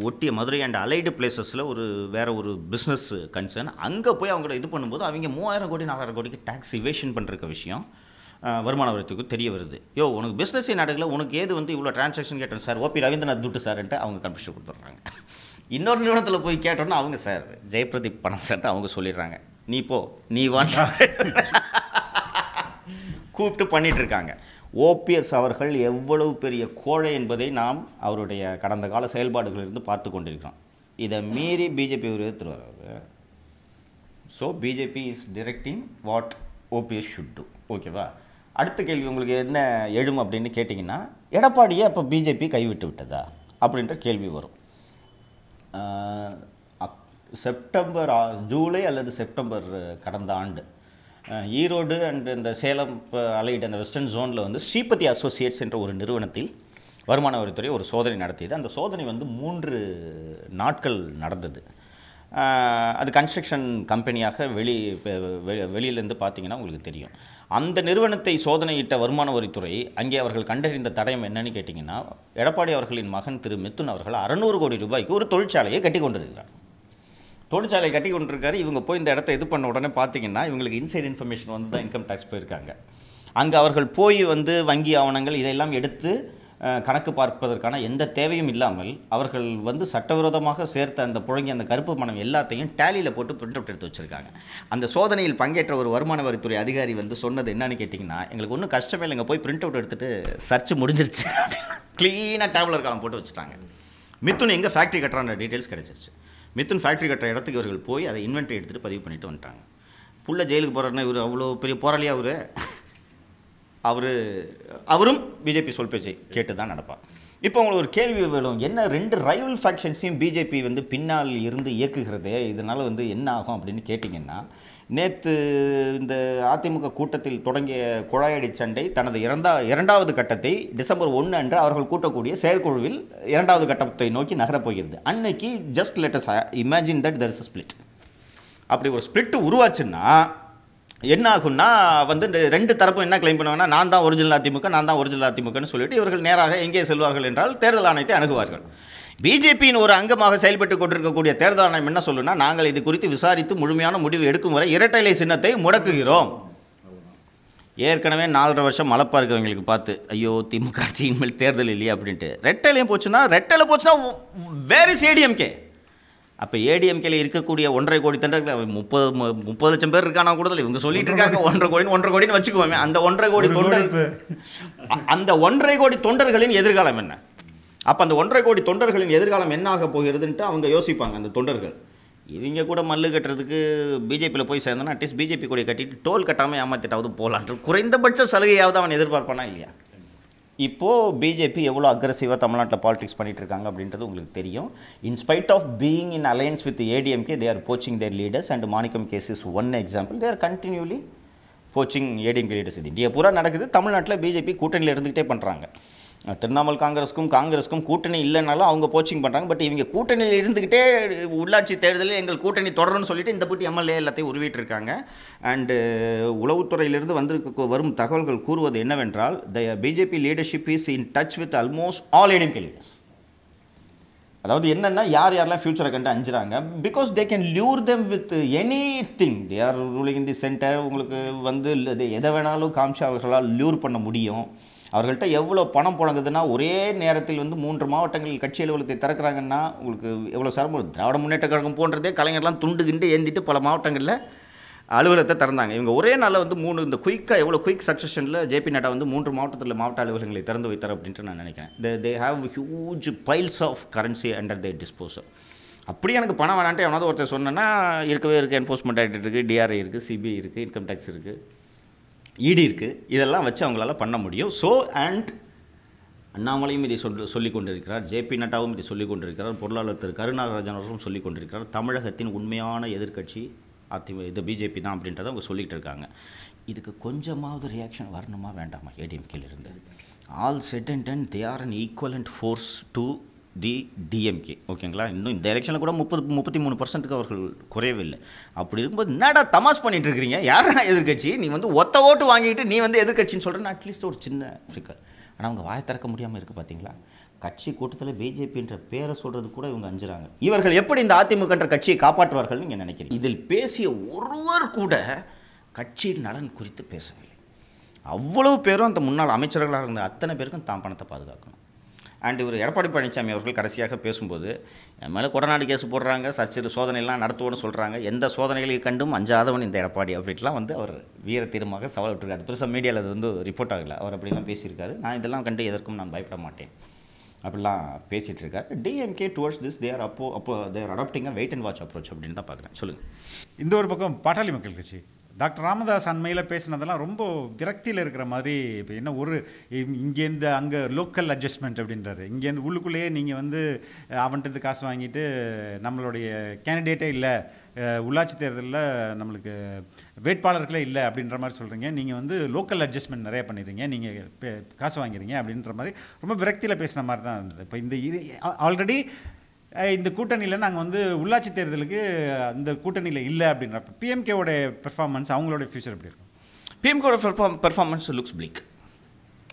ஒட்டிய மதுரை அண்ட் அலைடு பிளேசஸில் ஒரு வேறு ஒரு பிஸ்னஸ் கன்சர்ன் அங்கே போய் அவங்கள இது பண்ணும்போது அவங்க மூவாயிரம் கோடி நாலாயிரம் கோடிக்கு டேக்ஸ் இவேஷன் பண்ணுறக்க விஷயம் வருமான வரத்துக்கு தெரிய வருது யோ உனக்கு பிஸ்னஸே நடக்கல உனக்கு ஏது வந்து இவ்வளோ டிரான்சாக்ஷன் கேட்டேன் சார் ஓபி ரவீந்திரநாத் துட்டு சார்ன்ட்டு அவங்க கன்ஃபியூஷன் கொடுத்துட்றாங்க இன்னொரு நிறுவனத்தில் போய் கேட்டோன்னா அவங்க சார் ஜெயபிரதீப் பணம் சார்ட்டு அவங்க சொல்லிடுறாங்க நீ போ நீ வாண்ட கூப்பிட்டு பண்ணிகிட்ருக்காங்க ஓபிஎஸ் அவர்கள் எவ்வளவு பெரிய கோழை என்பதை நாம் அவருடைய கடந்த கால செயல்பாடுகளிலிருந்து பார்த்து கொண்டிருக்கிறோம் இதை மீறி பிஜேபி ஒரு எடுத்துருவார் so BJP is directing what OPS should do ஓகேவா அடுத்த கேள்வி உங்களுக்கு என்ன எழும் அப்படின்னு கேட்டிங்கன்னா எடப்பாடியை அப்போ பிஜேபி கைவிட்டு விட்டதா அப்படின்ற கேள்வி வரும் செப்டம்பர் ஜூலை அல்லது செப்டம்பர் கடந்த ஆண்டு ஈரோடு அண்ட் இந்த சேலம் அலையிட்ட அந்த வெஸ்டர்ன் ஜோனில் வந்து ஸ்ரீபதி அசோசியேட்ஸ் என்ற ஒரு நிறுவனத்தில் வருமான வரித்துறை ஒரு சோதனை நடத்தியது அந்த சோதனை வந்து மூன்று நாட்கள் நடந்தது அது கன்ஸ்ட்ரக்ஷன் கம்பெனியாக வெளி வெளியிலேருந்து பார்த்தீங்கன்னா உங்களுக்கு தெரியும் அந்த நிறுவனத்தை சோதனையிட்ட வருமான வரித்துறை அங்கே அவர்கள் கண்டறிந்த தடயம் என்னன்னு கேட்டிங்கன்னா எடப்பாடி அவர்களின் மகன் திரு மித்துன் அவர்கள் அறநூறு கோடி ரூபாய்க்கு ஒரு தொழிற்சாலையை கட்டி கொண்டிருக்கிறார் தொழிற்சாலை கட்டி கொண்டிருக்காரு இவங்க போய் இந்த இடத்த இது பண்ண உடனே பார்த்தீங்கன்னா இவங்களுக்கு இன்சைட் இன்ஃபர்மேஷன் வந்து தான் இன்கம் டேக்ஸ் போயிருக்காங்க அங்கே அவர்கள் போய் வந்து வங்கி ஆவணங்கள் இதையெல்லாம் எடுத்து கணக்கு பார்ப்பதற்கான எந்த தேவையும் இல்லாமல் அவர்கள் வந்து சட்டவிரோதமாக சேர்த்த அந்த புழங்கி அந்த கருப்பு பணம் எல்லாத்தையும் டேலியில் போட்டு பிரிண்ட் அவுட் எடுத்து வச்சுருக்காங்க அந்த சோதனையில் பங்கேற்ற ஒரு வருமான வரித்துறை அதிகாரி வந்து சொன்னது என்னன்னு கேட்டிங்கன்னா எங்களுக்கு ஒன்றும் கஷ்டமே இல்லைங்க போய் பிரிண்ட் அவுட் எடுத்துகிட்டு சர்ச் முடிஞ்சிருச்சு க்ளீனாக டேப்லர் காலம் போட்டு வச்சுட்டாங்க மித்துன் எங்கே ஃபேக்ட்ரி கட்டுறான்ற டீட்டெயில்ஸ் கிடச்சிருச்சு மித்தன் ஃபேக்ட்ரி கட்டுற இடத்துக்கு இவர்கள் போய் அதை இன்வென்ட்ரி எடுத்துகிட்டு பதிவு பண்ணிட்டு வந்துட்டாங்க புள்ள ஜெயிலுக்கு போகிறாருன்னா இவர் அவ்வளோ பெரிய போராளியா அவர் அவர் அவரும் பிஜேபி சொல் பேச்சை கேட்டு தான் நடப்பார் இப்போ உங்களுக்கு ஒரு கேள்வி வேணும் என்ன ரெண்டு ரைவல் ஃபேக்ஷன்ஸையும் பிஜேபி வந்து பின்னால் இருந்து இயக்குகிறதே இதனால் வந்து என்ன ஆகும் அப்படின்னு கேட்டிங்கன்னா நேற்று இந்த அதிமுக கூட்டத்தில் தொடங்கிய குழாயடி சண்டை தனது இரண்டா இரண்டாவது கட்டத்தை டிசம்பர் ஒன்று அன்று அவர்கள் கூட்டக்கூடிய செயற்குழுவில் இரண்டாவது கட்டத்தை நோக்கி நகரப்போகிறது அன்னைக்கு just let's imagine that there is split அப்படி ஒரு ஸ்பிளிட் உருவாச்சுன்னா என்ன ஆகும்னா வந்து ரெண்டு தரப்பும் என்ன கிளைம் பண்ணுவாங்கன்னா நான் தான் ஒரிஜினல் அதிமுக நான் தான் ஒரிஜினல் அதிமுகன்னு சொல்லிட்டு இவர்கள் நேராக எங்கே செல்வார்கள் என்றால் தேர்தல் ஆணையத்தை அணுகுவார்கள் பிஜேபியின் ஒரு அங்கமாக செயல்பட்டு கொண்டிருக்கக்கூடிய தேர்தல் ஆணையம் என்ன சொல்லுன்னா நாங்கள் இது குறித்து விசாரித்து முழுமையான முடிவு எடுக்கும் வரை இரட்டைலை சின்னத்தை முடக்குகிறோம் ஏற்கனவே நாலரை வருஷம் மலைப்பா இருக்கிறவங்களுக்கு பார்த்து ஐயோ திமுக ஆட்சியின் மேல் தேர்தல் இல்லையா அப்படின்ட்டு ரெட்டைலையும் போச்சுன்னா ரெட்டையில போச்சுன்னா வேறு சேடிஎம்கே அப்போ ஏடிஎம்கேல இருக்கக்கூடிய ஒன்றரை கோடி தொண்டர்கள் முப்பது முப்பது லட்சம் பேர் இருக்கானா கூட இவங்க சொல்லிட்டு இருக்காங்க ஒன்றரை கோடி ஒன்றரை கோடின்னு வச்சுக்குவோமே அந்த ஒன்றரை கோடி தொண்டர் அந்த ஒன்றரை கோடி தொண்டர்களின் எதிர்காலம் என்ன அப்போ அந்த ஒன்றரை கோடி தொண்டர்களின் எதிர்காலம் என்ன ஆக போகிறதுன்ட்டு அவங்க யோசிப்பாங்க அந்த தொண்டர்கள் இவங்க கூட மல்லு கட்டுறதுக்கு பிஜேபியில் போய் சேர்ந்தனா அட்லீஸ்ட் பிஜேபி கூட கட்டிட்டு டோல் கட்டாமல் ஏமாத்திட்டாவது போகலான்ற குறைந்தபட்ச சலுகையாவது அவன் எதிர்பார்ப்பானா இல்லையா இப்போது பிஜேபி எவ்வளோ அக்ரஸிவாக தமிழ்நாட்டில் பாலிடிக்ஸ் பண்ணிகிட்டு இருக்காங்க அப்படின்றது உங்களுக்கு தெரியும் in spite of being in alliance with ADMK they are poaching their leaders and Manickam cases one example they are continuously poaching ADMK leaders இது இந்தியா பூரா நடக்குது தமிழ்நாட்டில் பிஜேபி கூட்டணியில் இருந்துக்கிட்டே பண்ணுறாங்க திரிணாமுல் காங்கிரஸுக்கும் காங்கிரஸுக்கும் கூட்டணி இல்லைனாலும் அவங்க போச்சிங் பண்ணுறாங்க பட் இவங்க கூட்டணியில் இருந்துக்கிட்டே உள்ளாட்சி தேர்தலில் எங்கள் கூட்டணி தொடரும்னு சொல்லிட்டு இந்த போட்டி எம்எல்ஏ எல்லாத்தையும் உருவிட்டிருக்காங்க அண்டு உளவுத்துறையிலிருந்து வந்திருக்க வரும் தகவல்கள் கூறுவது என்னவென்றால் the BJP leadership is in touch with almost all ADMK leaders அதாவது என்னென்னா யார் யாரெல்லாம் ஃபியூச்சரை கண்டு அஞ்சுறாங்க because they can lure them with anything they are ruling the centre உங்களுக்கு வந்து எதை வேணாலும் காம்ஷா அவர்களால் லியூர் பண்ண முடியும் அவர்கள்ட்ட எவ்வளோ பணம் புழங்குதுன்னா ஒரே நேரத்தில் வந்து மூன்று மாவட்டங்களில் கட்சி அலுவலகத்தை திறக்கிறாங்கன்னா உங்களுக்கு எவ்வளோ சிரமம் திராவிட முன்னேற்ற கழகம் போன்றதே கலைஞர்லாம் துண்டு கிண்டு ஏந்திட்டு பல மாவட்டங்களில் அலுவலகத்தை திறந்தாங்க இவங்க ஒரே நாளில் வந்து மூணு இந்த குயிக்காக எவ்வளோ குயிக் சக்ஸஷனில் ஜேபி நட்டா வந்து மூன்று மாவட்டத்தில் மாவட்ட அலுவலகங்களை திறந்து வைத்தார் அப்படின்ட்டு நான் நினைக்கிறேன் they have huge piles of currency under the disposal அப்படியே எனக்கு பணம் வேணான்ட்டு எவனாவது ஒருத்தர் சொன்னேன்னா இருக்கவே இருக்குது என்ஃபோர்ஸ்மெண்ட் ஆகிட்டு இருக்குது டிஆர்ஐ இருக்குது சிபிஐ இருக்குது இன்கம் டேக்ஸ் இருக்குது ஈடி இருக்குது இதெல்லாம் வச்சு அவங்களால பண்ண முடியும் ஸோ அண்ட் அண்ணாமலையும் இதை சொல் சொல்லிக் கொண்டிருக்கிறார் ஜேபி நட்டாவும் இதை சொல்லிக் கொண்டிருக்கிறார் பொருளாளர் திரு கருநாகராஜன் அவர்களும் சொல்லிக் கொண்டிருக்கிறார் தமிழகத்தின் உண்மையான எதிர்க்கட்சி அதிமுக இது பிஜேபி தான் அப்படின்றத அவங்க சொல்லிகிட்டு இருக்காங்க இதுக்கு கொஞ்சமாவது ரியாக்ஷன் வரணுமா வேண்டாமா ஏடிஎம்கேலிருந்து all set and and they are an equivalent force to D DMK ஓகேங்களா இன்னும் இந்த எலெக்ஷனில் கூட முப்பது முப்பத்தி மூணு பர்சன்ட்டுக்கு அவர்கள் குறையவில்லை அப்படி இருக்கும்போது என்னடா தமாஸ் பண்ணிட்டு இருக்கிறீங்க யாரா எதிர்கட்சி நீ வந்து ஒத்த ஓட்டு வாங்கிட்டு நீ வந்து எதிர்கட்சின்னு சொல்கிற அட்லீஸ்ட் ஒரு சின்ன சிக்கல் ஆனால் அவங்க வாய் திறக்க முடியாமல் இருக்குது பார்த்தீங்களா கட்சி கூட்டத்தில் பிஜேபின்ற பேரை சொல்கிறது கூட இவங்க அஞ்சுறாங்க இவர்கள் எப்படி இந்த அதிமுகன்ற கட்சியை காப்பாற்றுவார்கள் நீங்கள் நினைக்கிறீங்க இதில் பேசிய ஒருவர் கூட கட்சியின் நலன் குறித்து பேசவில்லை அவ்வளவு பேரும் அந்த முன்னாள் அமைச்சர்களாக இருந்த அத்தனை பேருக்கும் தான் பணத்தை பாதுகாக்கணும் அண்ட் இவர் எடப்பாடி பழனிசாமி அவர்கள் கடைசியாக பேசும்போது மேலே கொடநாடு கேஸ் போடுறாங்க சர்ச்சையில் சோதனைலாம் நடத்துவோன்னு சொல்கிறாங்க எந்த சோதனைகளையும் கண்டும் அஞ்சாதவன் இந்த எடப்பாடி அப்படின்லாம் வந்து அவர் வீரத்தீரமாக சவால் விட்டுருக்காரு பெருசாக மீடியாவில் அது வந்து ரிப்போர்ட் ஆகலை அவர் அப்படிலாம் பேசியிருக்காரு நான் இதெல்லாம் கண்டு எதற்கும் நான் பயப்பட மாட்டேன் அப்படிலாம் பேசிகிட்டு இருக்காரு டிஎம்கே டுவர்ட்ஸ் திஸ் தேர் அப்போ அப்போ they're adopting wait and watch approach அப்படின்னு தான் பார்க்குறேன் சொல்லுங்கள் இந்த ஒரு பக்கம் பாட்டாளி மக்கள் கட்சி டாக்டர் ராமதாஸ் அண்மையில் பேசினதெல்லாம் ரொம்ப விரக்தியில் இருக்கிற மாதிரி இப்போ என்ன ஒரு இங்கேருந்து அங்கே லோக்கல் அட்ஜஸ்ட்மெண்ட் அப்படின்றாரு இங்கேருந்து உள்ளுக்குள்ளேயே நீங்கள் வந்து அவன்கிட்ட காசு வாங்கிட்டு நம்மளுடைய கேண்டிடேட்டே இல்லை உள்ளாட்சி தேர்தலில் நம்மளுக்கு வேட்பாளர்களே இல்லை அப்படின்ற மாதிரி சொல்கிறீங்க நீங்கள் வந்து லோக்கல் அட்ஜஸ்ட்மெண்ட் நிறைய பண்ணிடுறீங்க நீங்கள் காசு வாங்கிறீங்க அப்படின்ற மாதிரி ரொம்ப விரக்தியில் பேசின மாதிரி தான் இருந்தது இப்போ இந்த இது ஆல்ரெடி இந்த கூட்டணியில் நாங்கள் வந்து உள்ளாட்சி தேர்தலுக்கு அந்த கூட்டணியில் இல்லை அப்படின்றப்ப பிஎம்கேவோட பெர்ஃபார்மன்ஸ் அவங்களோட ஃபியூச்சர் எப்படி இருக்கும் பிஎம்கேவோட பெர்ஃபார்ம் பெர்ஃபார்மன்ஸ் லுக்ஸ் பிளிக்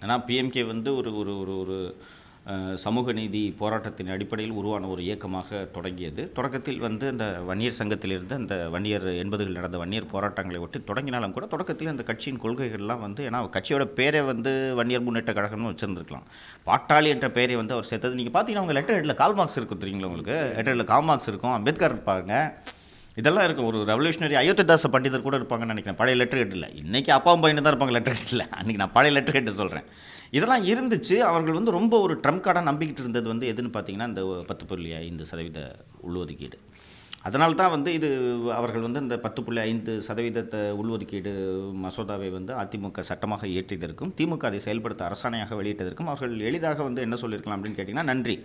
ஏன்னா பிஎம்கே வந்து ஒரு ஒரு ஒரு ஒரு சமூக நீதி போராட்டத்தின் அடிப்படையில் உருவான ஒரு இயக்கமாக தொடங்கியது தொடக்கத்தில் வந்து இந்த வன்னியர் சங்கத்திலிருந்து அந்த வன்னியர் எண்பதுகள் நடந்த வன்னியர் போராட்டங்களை ஒட்டி தொடங்கினாலும் கூட தொடக்கத்தில் அந்த கட்சியின் கொள்கைகள்லாம் வந்து ஏன்னா கட்சியோட பேரை வந்து வன்னியர் முன்னேற்ற கழகம்னு வச்சுருந்துருக்கலாம் பாட்டாளி என்ற பேரை வந்து அவர் சேர்த்தது நீங்கள் பார்த்தீங்கன்னா அவங்க லெட்டர் ஹெட்டில் கால்மார்க்ஸ் இருக்கும் தெரியுங்களா உங்களுக்கு லெட்டர் ஹெட்டில் கால்மார்க்ஸ் இருக்கும் அம்பேத்கர் இருப்பாங்க இதெல்லாம் இருக்கும் ஒரு ரெவல்யூஷனரி அயோத்திதாச பண்டிதர் கூட இருப்பாங்கன்னு நினைக்கிறேன் பழைய லெட்டர் ஹெட்டில் இன்றைக்கி அப்பாவும் பையனு தான் இருப்பாங்க லெட்டர் ஹெட்டில் அன்றைக்கி நான் பழைய லெட்டர் ஹெட்டு சொல்கிறேன் இதெல்லாம் இருந்துச்சு அவர்கள் வந்து ரொம்ப ஒரு ட்ரம்ப் கார்டாக நம்பிக்கிட்டு இருந்தது வந்து எதுன்னு பார்த்தீங்கன்னா இந்த பத்து புள்ளி ஐந்து சதவீத உள்ஒதுக்கீடு அதனால தான் வந்து இது அவர்கள் வந்து இந்த பத்து புள்ளி ஐந்து சதவீதத்தை உள்ஒதுக்கீடு மசோதாவை வந்து அதிமுக சட்டமாக இயற்றியதற்கும் திமுக அதை செயல்படுத்த அரசாணையாக வெளியிட்டதற்கும் அவர்கள் எளிதாக வந்து என்ன சொல்லியிருக்கலாம் அப்படின்னு கேட்டிங்கன்னா நன்றி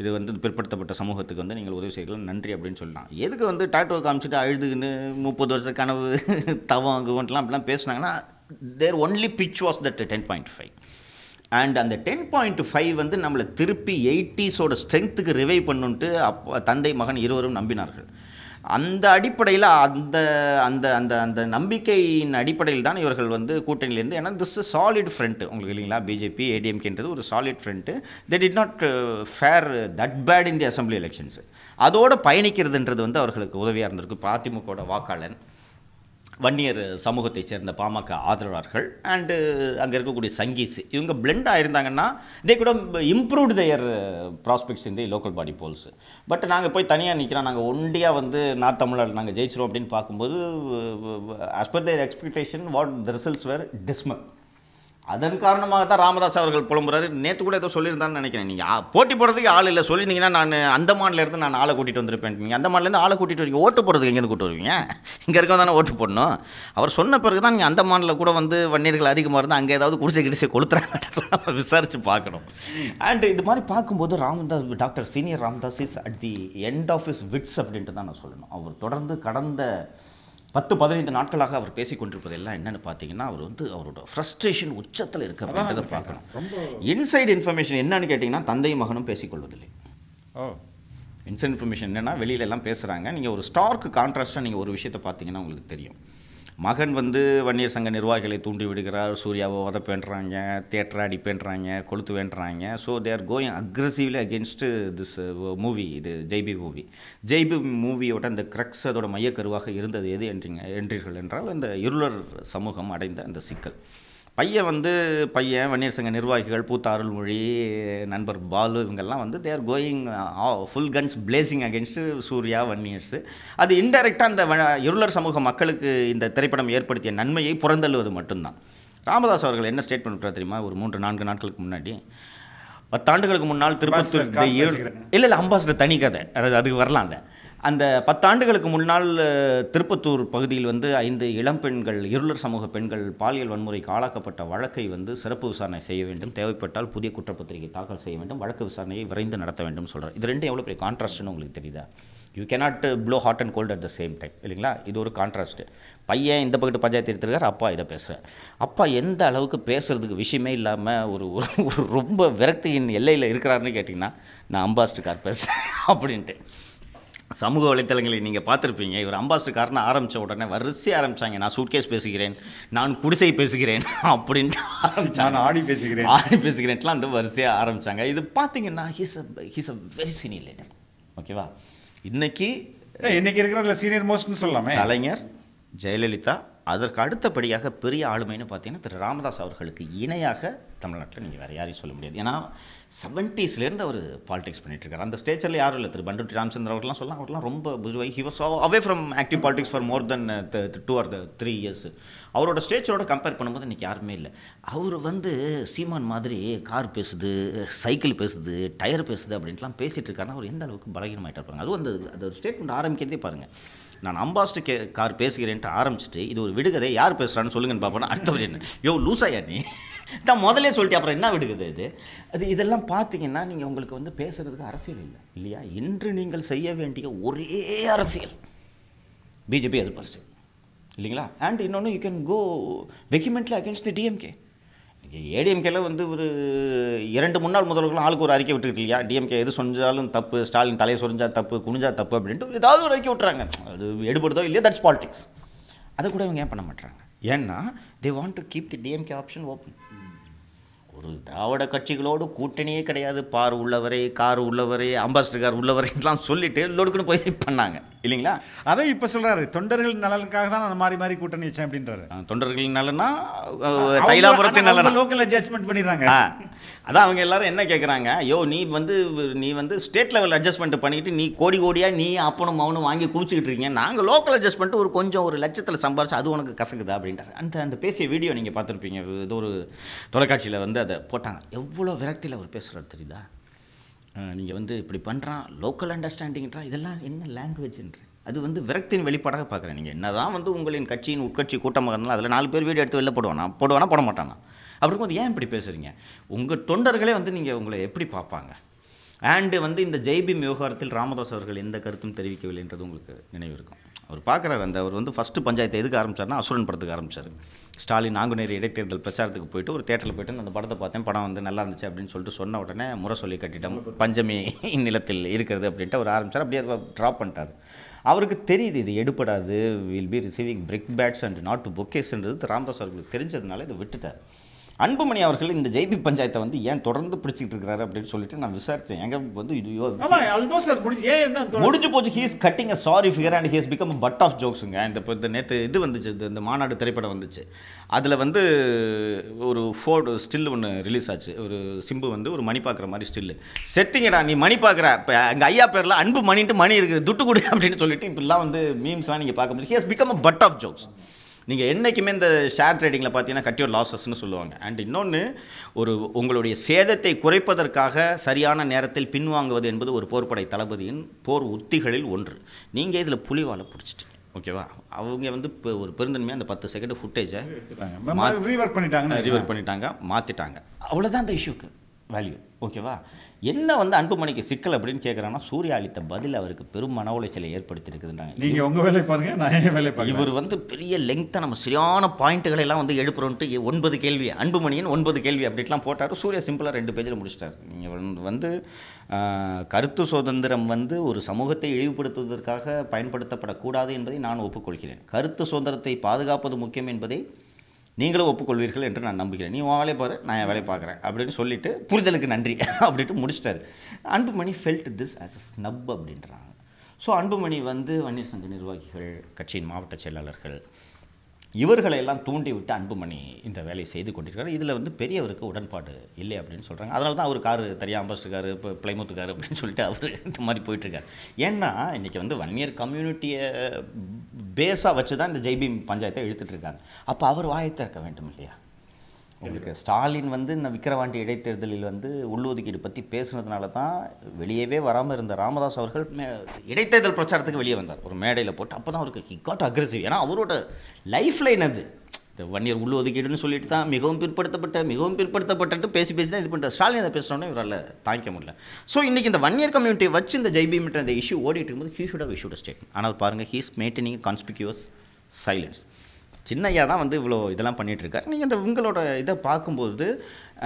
இது வந்து பிற்படுத்தப்பட்ட சமூகத்துக்கு வந்து நீங்கள் உதவி செய்யலாம் நன்றி அப்படின்னு சொல்லலாம் எதுக்கு வந்து டாட்டோ காமிச்சிட்டு அழுதுன்னு முப்பது வருஷ கனவு தவம் அங்குவன்ட்டுலாம் அப்படிலாம் பேசினாங்கன்னா their only pitch was that ten point five and அந்த டென் பாயிண்ட் ஃபைவ் வந்து நம்மளை திருப்பி எயிட்டிஸோட ஸ்ட்ரென்த்துக்கு ரிவைவ் பண்ணுன்ட்டு அப்போ தந்தை மகன் இருவரும் நம்பினார்கள் அந்த அடிப்படையில் அந்த அந்த அந்த அந்த நம்பிக்கையின் அடிப்படையில் தான் இவர்கள் வந்து கூட்டணியிலேருந்து ஏன்னா திஸ் சாலிட் ஃப்ரெண்ட்டு உங்களுக்கு இல்லைங்களா பிஜேபி ஏடிஎம்கேன்றது ஒரு solid friend they did not fare that bad in the assembly elections அதோடு பயணிக்கிறதுன்றது வந்து அவர்களுக்கு உதவியாக இருந்திருக்கு இப்போ அதிமுகவோட வாக்காளன் வன்னியர் சமூகத்தை சேர்ந்த பாமக ஆதரவார்கள் அண்டு அங்கே இருக்கக்கூடிய சங்கீஸ் இவங்க பிளெண்ட் ஆயிருந்தாங்கன்னா தே கூட இம்ப்ரூவ்டு தயர் ப்ராஸ்பெக்ட்ஸ் இந்த லோக்கல் பாடி போல்ஸ் பட் நாங்கள் போய் தனியாக நிற்கிறோம் நாங்கள் ஒண்டியாக வந்து நார்த் தமிழ்நாடு நாங்கள் ஜெயிச்சிரோம் அப்படின்னு பார்க்கும்போது as per their expectation what the results were dismal அதன் காரணமாக தான் ராமதாஸ் அவர்கள் புலம்புறாரு நேற்று கூட ஏதோ சொல்லியிருந்தான்னு நினைக்கிறேன் நீங்கள் போட்டி போடுறதுக்கு ஆள் இல்லை சொல்லியிருந்தீங்கன்னா நான் அந்தமான்லேருந்து நான் ஆளை கூட்டிகிட்டு வந்திருப்பேன் நீங்கள் அந்தமான்லேருந்து ஆளை கூட்டிகிட்டு வரீங்க ஓட்டு போடுறதுக்கு எங்கேருந்து கூட்டு வருவீங்க இங்கே இருக்க தானே ஓட்டு போடணும் அவர் சொன்ன பிறகு தான் நீங்கள் அந்தமானில் கூட வந்து வன்னியர்கள் அதிகமாக இருந்தால் அங்கே ஏதாவது குடிசை கிடிசை கொளுத்துறாங்க விசாரித்து பார்க்கணும் அண்டு இது மாதிரி பார்க்கும்போது Ramadoss doctor senior Ramadoss is at the end of his wits அப்படின்ட்டு தான் நான் சொல்லணும் அவர் தொடர்ந்து கடந்த பத்து பதினைந்து நாட்களாக அவர் பேசிக்கொண்டிருப்பதெல்லாம் எல்லாம் என்னென்னு பார்த்தீங்கன்னா அவர் வந்து அவரோட ஃப்ரஸ்ட்ரேஷன் உச்சத்தில் இருக்க அப்படின்றத பார்க்கணும் இன்சைடு இன்ஃபர்மேஷன் என்னன்னு கேட்டிங்கன்னா தந்தையும் மகனும் பேசிக்கொள்வதில்லை ஓ இன்சைட் இன்ஃபர்மேஷன் என்னென்னா எல்லாம் பேசுகிறாங்க நீங்கள் ஒரு ஸ்டார்க்கு கான்ட்ராஸ்ட்டாக நீங்கள் ஒரு விஷயத்தை பார்த்தீங்கன்னா உங்களுக்கு தெரியும் மகன் வந்து வன்னிய சங்க நிர்வாகிகளை தூண்டி விடுகிறார் சூர்யாவை உதப்பேன்றாங்க தேட்டரை பேண்டுறாங்க கொளுத்து வேண்டுறாங்க so they are going aggressively against this movie இது ஜெய்பி மூவி ஜெய்பி மூவியோட அந்த கிரக்ஸ் அதோட மையக்கருவாக இருந்தது எது என்றீங்க என்றீர்கள் என்றால் இந்த இருளர் சமூகம் அடைந்த அந்த சிக்கல் பையன் வந்து பையன் வன்னியர் சங்க நிர்வாகிகள் பூத்த அருள்மொழி நண்பர் பாலு இவங்கெல்லாம் வந்து they're going full guns blazing against Suriya Vanniyars அது இன்டெரக்டாக அந்த இருளர் சமூக மக்களுக்கு இந்த திரைப்படம் ஏற்படுத்திய நன்மையை புறந்தள்ளுவது மட்டும்தான் ராமதாஸ் அவர்கள் என்ன ஸ்டேட்மெண்ட் பண்ணுறது தெரியுமா ஒரு மூன்று நான்கு நாட்களுக்கு முன்னாடி பத்தாண்டுகளுக்கு முன்னால் திருப்பத்தூர் இல்லை இல்லை அம்பாசிடர் தனி கதை அதாவது அதுக்கு வரலாம் அந்த அந்த பத்தாண்டுகளுக்கு முன்னால் திருப்பத்தூர் பகுதியில் வந்து ஐந்து இளம் பெண்கள் இருளர் சமூக பெண்கள் பாலியல் வன்முறைக்கு ஆளாக்கப்பட்ட வழக்கை வந்து சிறப்பு விசாரணை செய்ய வேண்டும் தேவைப்பட்டால் புதிய குற்றப்பத்திரிகை தாக்கல் செய்ய வேண்டும் வழக்கு விசாரணையை விரைந்து நடத்த வேண்டும் சொல்கிறார் இது ரெண்டும் எவ்வளோ பெரிய கான்ட்ராஸ்ட்னு உங்களுக்கு தெரியுதா you cannot blow hot and cold at the same time இல்லைங்களா இது ஒரு கான்ட்ராஸ்ட்டு பையன் இந்த பக்கத்து பஞ்சாயத்து எடுத்துருக்கார் அப்பா இதை பேசுகிறார் அப்பா எந்த அளவுக்கு பேசுகிறதுக்கு விஷயமே இல்லாமல் ஒரு ஒரு ரொம்ப விரக்தியின் எல்லையில் இருக்கிறாருன்னு கேட்டிங்கன்னா நான் கார் பேசுகிறேன் அப்படின்ட்டு சமூக வலைத்தளங்களை நீங்கள் பார்த்துருப்பீங்க இவர் அம்பாசிடர்காரன் ஆரம்பித்த உடனே வரிசை ஆரம்பித்தாங்க நான் சூட்கேஸ் பேசுகிறேன் நான் குடிசை பேசுகிறேன் அப்படின்ட்டு ஆரம்பித்தான் நான் ஆடி பேசுகிறேன் ஆடி பேசுகிறேன்ட்டுலாம் அந்த வரிசையாக ஆரம்பித்தாங்க இது பார்த்தீங்கன்னா he's a he's a very senior leader ஓகேவா இன்னைக்கு இன்னைக்கு அதில் சீனியர் மோஸ்ட்னு சொல்லலாமே கலைஞர் ஜெயலலிதா அதற்கு அடுத்தபடியாக பெரிய ஆளுமைன்னு பார்த்தீங்கன்னா திரு ராமதாஸ் அவர்களுக்கு இணையாக தமிழ்நாட்டில் நீங்கள் வேறு யாரையும் சொல்ல முடியாது ஏன்னா செவன்ட்டீஸ்லேருந்து அவர் பாலிடிக்ஸ் பண்ணிட்டுருக்காரு அந்த ஸ்டேஜில் யாரும் இல்லை திரு பண்டூட்டி ராமச்சந்திரன் அவர்லாம் சொல்லலாம் அவர்லாம் ரொம்ப புதுவாய் he was away from active politics for more than two or the three years அவரோட ஸ்டேஜோட கம்பேர் பண்ணும்போது இன்றைக்கி யாருமே இல்லை அவர் வந்து சீமான் மாதிரி கார் பேசுது சைக்கிள் பேசுது டயர் பேசுது அப்படின்ட்டுலாம் பேசிகிட்டு இருக்காருன்னா அவர் எந்த அளவுக்கு பலகீனமாகிட்டு இருப்பாங்க அதுவும் அந்த அந்த ஸ்டேட்மெண்ட் ஆரம்பிக்கிறதே பாருங்கள் நான் அம்பாஸ்டர் கே கார் பேசுகிறேன்ட்டு ஆரம்பிச்சுட்டு இது ஒரு விடுகதை யார் பேசுகிறான்னு சொல்லுங்கன்னு பார்ப்போன்னா அடுத்தவர் என்ன யோ லூசாயா நீ தான் முதலே சொல்லிட்டு அப்புறம் என்ன விடுக்குது இது அது இதெல்லாம் பார்த்தீங்கன்னா நீங்கள் உங்களுக்கு வந்து பேசுகிறதுக்கு அரசியல் இல்லை இல்லையா இன்று நீங்கள் செய்ய வேண்டிய ஒரே அரசியல் பிஜேபி அது பரிசு இல்லைங்களா அண்ட் இன்னொன்று you can go vehemently against the DMK ஏடிஎம்கேல வந்து ஒரு இரண்டு முன்னாள் முதல்வர்களும் ஆளுக்கு ஒரு அறிக்கை விட்டுருக்கு இல்லையா டிஎம்கே எது சொன்னாலும் தப்பு ஸ்டாலின் தலையை சொரிஞ்சால் தப்பு குனிஞ்சா தப்பு அப்படின்ட்டு ஏதாவது ஒரு அறிக்கை விட்டுறாங்க அது எடுபடுதோ இல்லையா தட்ஸ் பாலிடிக்ஸ் அதை கூட இவங்க ஏன் பண்ண மாட்டாங்க ஏன்னா they want to keep the DMK option open ஒரு திராவிட கட்சிகளோடு கூட்டணியே கிடையாது பார் உள்ளவரை கார் அம்பாஸ்டர் அம்பாசிடர் உள்ளவரைலாம் சொல்லிட்டு லொடுக்குன்னு போய் பண்ணாங்க இல்லைங்களா அதை இப்போ சொல்கிறாரு தொண்டர்கள் நலனுக்காக தான் நான் மாறி மாறி கூட்டணி வச்சேன் அப்படின்றாரு தொண்டர்கள் நலனா தைலாபுரத்தின் நலன் லோக்கல் அட்ஜஸ்ட்மெண்ட் பண்ணிடுறாங்க அதான் அவங்க எல்லாரும் என்ன கேட்குறாங்க ஐயோ நீ வந்து நீ வந்து ஸ்டேட் லெவல் அட்ஜஸ்ட்மெண்ட் பண்ணிட்டு நீ கோடி கோடியாக நீ அப்பனும் அவனும் வாங்கி குவிச்சிக்கிட்டு இருக்கீங்க நாங்கள் லோக்கல் அட்ஜஸ்ட்மெண்ட் ஒரு கொஞ்சம் ஒரு லட்சத்தில் சம்பாரிச்சு அது உனக்கு கசக்குதா அப்படின்றாரு அந்த அந்த பேசிய வீடியோ நீங்கள் பார்த்துருப்பீங்க இது ஒரு தொலைக்காட்சியில் வந்து அதை போட்டாங்க எவ்வளோ விரக்தியில் அவர் பேசுகிறார் தெரியுதா நீங்கள் வந்து இப்படி பண்ணுறான் லோக்கல் அண்டர்ஸ்டாண்டிங்ன்றா இதெல்லாம் என்ன லாங்குவேஜ்ன்ற அது வந்து விரக்தியின் வெளிப்பாடாக பார்க்குறேன் நீங்கள் என்ன தான் வந்து உங்களின் கட்சியின் உட்கட்சி கூட்டமாக இருந்தாலும் அதில் நாலு பேர் வீடு எடுத்து வெளில போடுவானா போடுவானா போட மாட்டானா அப்படி வந்து ஏன் இப்படி பேசுகிறீங்க உங்கள் தொண்டர்களே வந்து நீங்கள் உங்களை எப்படி பார்ப்பாங்க அண்டு வந்து இந்த ஜெய்பிம் விவகாரத்தில் ராமதாஸ் அவர்கள் எந்த கருத்தும் தெரிவிக்கவில்லை உங்களுக்கு நினைவு இருக்கும் அவர் பார்க்குறாரு அந்த அவர் வந்து ஃபஸ்ட்டு பஞ்சாயத்தை எதுக்கு ஆரம்பிச்சார்னா அசுரன் படத்துக்கு ஆரம்பித்தார் ஸ்டாலின் நாங்குநேரி இடைத்தேர்தல் பிரச்சாரத்துக்கு போயிட்டு ஒரு தேட்டரில் போயிட்டு அந்த படத்தை பார்த்தேன் படம் வந்து நல்லா இருந்துச்சு அப்படின்னு சொல்லிட்டு சொன்ன உடனே முறை சொல்லி பஞ்சமி நிலத்தில் இருக்கிறது அப்படின்ட்டு அவர் ஆரம்பித்தார் அப்படியே அதை ட்ராப் பண்ணிட்டார் அவருக்கு தெரியுது இது எடுப்படாது will be receiving brickbats and not to புக்கேஸ்ன்றது ராம்தாஸ் அவர்களுக்கு தெரிஞ்சதுனால இதை விட்டுட்டார் அன்புமணி அவர்கள் இந்த ஜெய்பி பஞ்சாயத்தை வந்து ஏன் தொடர்ந்து பிடிச்சிட்டு இருக்கிறாரு அப்படின்னு சொல்லிட்டு நான் விசாரித்தேன் எங்க வந்து இது முடிஞ்சு போச்சு he's cutting a sorry figure and he's become butt of ஜோக்ஸுங்க இந்த இப்போ இந்த நேற்று இது வந்துச்சு இந்த மாநாடு திரைப்படம் வந்துச்சு அதில் வந்து ஒரு ஃபோட்டோ ஸ்டில் ஒன்று ரிலீஸ் ஆச்சு ஒரு சிம்பு வந்து ஒரு மணி பார்க்குற மாதிரி ஸ்டில்லு செத்திங்கடா நீ மணி பார்க்குற இப்போ எங்கள் ஐயா பேரில் அன்பு மணின்ட்டு மணி இருக்குது துட்டு கொடு அப்படின்னு சொல்லிட்டு இப்படிலாம் வந்து மீம்ஸ்லாம் நீங்கள் பார்க்க முடியும் he has become a butt of jokes நீங்கள் என்றைக்குமே இந்த ஷேர் ட்ரேடிங்கில் பார்த்தீங்கன்னா கட்டியோர் லாஸஸ்னு சொல்லுவாங்க அண்ட் இன்னொன்று ஒரு உங்களுடைய சேதத்தை குறைப்பதற்காக சரியான நேரத்தில் பின்வாங்குவது என்பது ஒரு போர்ப்படை தளபதியின் போர் உத்திகளில் ஒன்று நீங்கள் இதில் புலிவாலை பிடிச்சிட்டு ஓகேவா அவங்க வந்து இப்போ ஒரு பெருந்தன்மையாக அந்த பத்து செகண்ட் ஃபுட்டேஜை ரிவர் பண்ணிட்டாங்க ரிவர் பண்ணிட்டாங்க மாற்றிட்டாங்க அவ்வளோதான் அந்த இஷ்யூக்கு வேல்யூ ஓகேவா என்ன வந்து அன்புமணிக்கு சிக்கல் அப்படின்னு கேட்குறாங்கன்னா சூர்யா அளித்த பதில் அவருக்கு பெரும் மன உளைச்சலை ஏற்படுத்தியிருக்குதுன்றாங்க நீங்கள் உங்கள் வேலை பாருங்க நான் என் வேலை பாருங்க இவர் வந்து பெரிய லெங்க்த்தாக நம்ம சரியான பாயிண்ட்டுகளை எல்லாம் வந்து எழுப்புறோன்ட்டு ஒன்பது கேள்வி அன்புமணியின் ஒன்பது கேள்வி அப்படின்லாம் போட்டார் சூர்யா சிம்பிளாக ரெண்டு பேஜில் முடிச்சிட்டார் நீங்கள் வந்து கருத்து சுதந்திரம் வந்து ஒரு சமூகத்தை இழிவுபடுத்துவதற்காக பயன்படுத்தப்படக்கூடாது என்பதை நான் ஒப்புக்கொள்கிறேன் கருத்து சுதந்திரத்தை பாதுகாப்பது முக்கியம் என்பதை நீங்களும் ஒப்புக்கொள்வீர்கள் என்று நான் நம்புகிறேன் நீ உன் வேலையை பாரு நான் என் வேலையை பார்க்குறேன் அப்படின்னு சொல்லிட்டு புரிதலுக்கு நன்றி அப்படின்ட்டு முடிச்சிட்டாரு Anbumani felt this as a snub அப்படின்றாங்க ஸோ அன்புமணி வந்து வன்னியர் சங்க நிர்வாகிகள் கட்சியின் மாவட்ட செயலாளர்கள் இவர்களை எல்லாம் தூண்டிவிட்டு அன்புமணி இந்த வேலையை செய்து கொண்டிருக்காரு இதில் வந்து பெரியவருக்கு உடன்பாடு இல்லை அப்படின்னு சொல்கிறாங்க அதனால தான் அவர் காரு தெரியாம அம்பாஸ்டர்காரு இப்போ பிளைமூத்துக்காரு அப்படின்னு சொல்லிட்டு அவர் இந்த மாதிரி போயிட்டுருக்கார் ஏன்னா இன்றைக்கி வந்து ஒன் இயர் கம்யூனிட்டியை பேஸாக வச்சு தான் இந்த ஜெய்பீம் பஞ்சாயத்தை இழுத்துட்ருக்காங்க அப்போ அவர் வாயை வேண்டும் இல்லையா உங்களுக்கு ஸ்டாலின் வந்து இந்த விக்கிரவாண்டி இடைத்தேர்தலில் வந்து உள்ளுதுக்கீடு பற்றி பேசுனதுனால தான் வெளியவே வராமல் இருந்த ராமதாஸ் அவர்கள் மே இடைத்தேர்தல் பிரச்சாரத்துக்கு வெளியே வந்தார் ஒரு மேடையில் போட்டு அப்போ தான் அவருக்கு காட் அக்ரெசிவ் ஏன்னா அவரோட லைஃப் லைன் அது இந்த வன்னியர் இயர் சொல்லிட்டு தான் மிகவும் பிற்படுத்தப்பட்ட மிகவும் பிற்படுத்தப்பட்டு பேசி பேசி தான் இது பண்ணுற ஸ்டாலின் அதை பேசுனோன்னு இவரால் தாங்கிக்க முடியல ஸோ இன்றைக்கி இந்த வன்னியர் இயர் கம்யூனிட்டியை வச்சு இந்த மீட்டர் இந்த இஷ்யூ ஓடிட்டு இருக்கும்போது he should have issued state ஆனால் பாருங்கள் he's maintaining conspicuous silence Chinnaiah தான் வந்து இவ்வளோ இதெல்லாம் பண்ணிகிட்ருக்காரு நீங்கள் இந்த உங்களோட இதை பார்க்கும்போது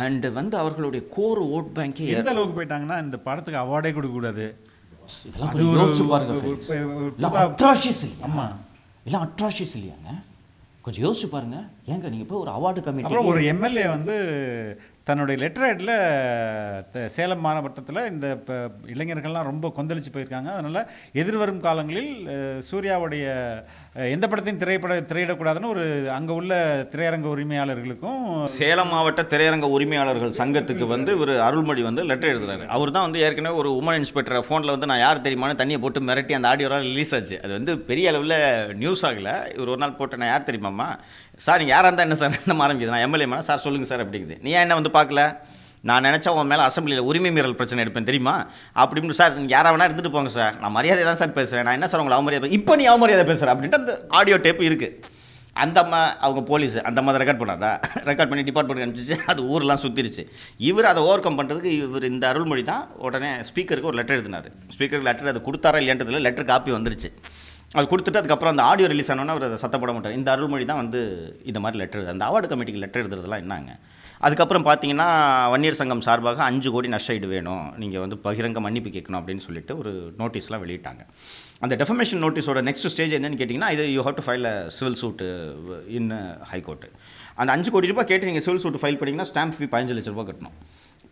அண்டு வந்து அவர்களுடைய கோர் ஓட் பேங்கே எந்த அளவுக்கு போயிட்டாங்கன்னா இந்த படத்துக்கு அவார்டே கொடுக்கக்கூடாது அட்ராஷியஸ் அட்ராஷியஸ் இல்லையாங்க கொஞ்சம் யோசிச்சு பாருங்க ஏங்க நீங்க போய் ஒரு அவார்டு கமிட்டி அப்புறம் ஒரு எம்எல்ஏ வந்து தன்னுடைய லெட்டர்ல சேலம் மாவட்டத்தில் இந்த இப்போ இளைஞர்கள்லாம் ரொம்ப கொந்தளிச்சு போயிருக்காங்க அதனால எதிர்வரும் காலங்களில் சூர்யாவுடைய எந்த படத்தையும் திரைப்பட திரையிடக்கூடாதுன்னு ஒரு அங்கே உள்ள திரையரங்க உரிமையாளர்களுக்கும் சேலம் மாவட்ட திரையரங்க உரிமையாளர்கள் சங்கத்துக்கு வந்து ஒரு அருள்மொழி வந்து லெட்டர் எழுதுறாரு அவர் தான் வந்து ஏற்கனவே ஒரு உமன் இன்ஸ்பெக்டர் ஃபோனில் வந்து நான் யார் தெரியுமான்னு தண்ணியை போட்டு மிரட்டி அந்த ஆடியோ ரிலீஸ் ஆச்சு அது வந்து பெரிய அளவில் நியூஸ் ஆகலை இவர் ஒரு நாள் போட்டு நான் யார் தெரியுமாம்மா சார் நீங்கள் யாராக இருந்தால் என்ன சார் என்ன ஆரம்பிக்குது நான் எம்எல்ஏ சார் சொல்லுங்கள் சார் அப்படிங்குது நீ ஏன் என்ன வந்து பார்க்கல நான் நினச்சா உன் மேலே அசம்பிளியில் உரிமை மீறல் பிரச்சனை எடுப்பேன் தெரியுமா அப்படின்னு சார் யாராக வேணா இருந்துட்டு போங்க சார் நான் மரியாதை தான் சார் பேசுகிறேன் நான் என்ன சார் உங்களை அவமரியாதை இப்போ நீ அவமரியாதை பேசுகிறேன் அப்படின்ட்டு அந்த ஆடியோ டேப் இருக்குது அந்த அம்மா அவங்க போலீஸ் அந்த அம்மா ரெக்கார்ட் பண்ணாதா ரெக்கார்ட் பண்ணி டிபார்ட்மெண்ட் அனுப்பிச்சு அது ஊரெலாம் சுற்றிருச்சு இவர் அதை ஓவர் கம் பண்ணுறதுக்கு இவர் இந்த அருள்மொழி தான் உடனே ஸ்பீக்கருக்கு ஒரு லெட்டர் எழுதினார் ஸ்பீக்கருக்கு லெட்டர் அது கொடுத்தாரா இல்லைன்றதில் லெட்டர் காப்பி வந்துருச்சு அது கொடுத்துட்டு அதுக்கப்புறம் அந்த ஆடியோ ரிலீஸ் ஆனோன்னா அவர் அதை சத்தப்பட மாட்டார் இந்த அருள்மொழி தான் வந்து இந்த மாதிரி லெட்டர் அந்த அவார்டு கமிட்டிக்கு லெட்டர் எழுதுறதுலாம் என்னங்க அதுக்கப்புறம் பார்த்தீங்கன்னா வன்னியர் சங்கம் சார்பாக அஞ்சு கோடி நஷ்டஈடு வேணும் நீங்கள் வந்து பகிரங்க மன்னிப்பு கேட்கணும் அப்படின்னு சொல்லிட்டு ஒரு நோட்டீஸ்லாம் வெளியிட்டாங்க அந்த டெஃபமேஷன் நோட்டீஸோட நெக்ஸ்ட் ஸ்டேஜ் என்னென்னு கேட்டிங்கன்னா இது you have to file a civil suit in high court அந்த அஞ்சு கோடி ரூபாய் கேட்டு நீங்கள் சிவில் சூட்டு ஃபைல் பண்ணிங்கன்னா ஸ்டாம்ப் ஃபீ பதினஞ்சு லட்ச ரூபா கட்டணும்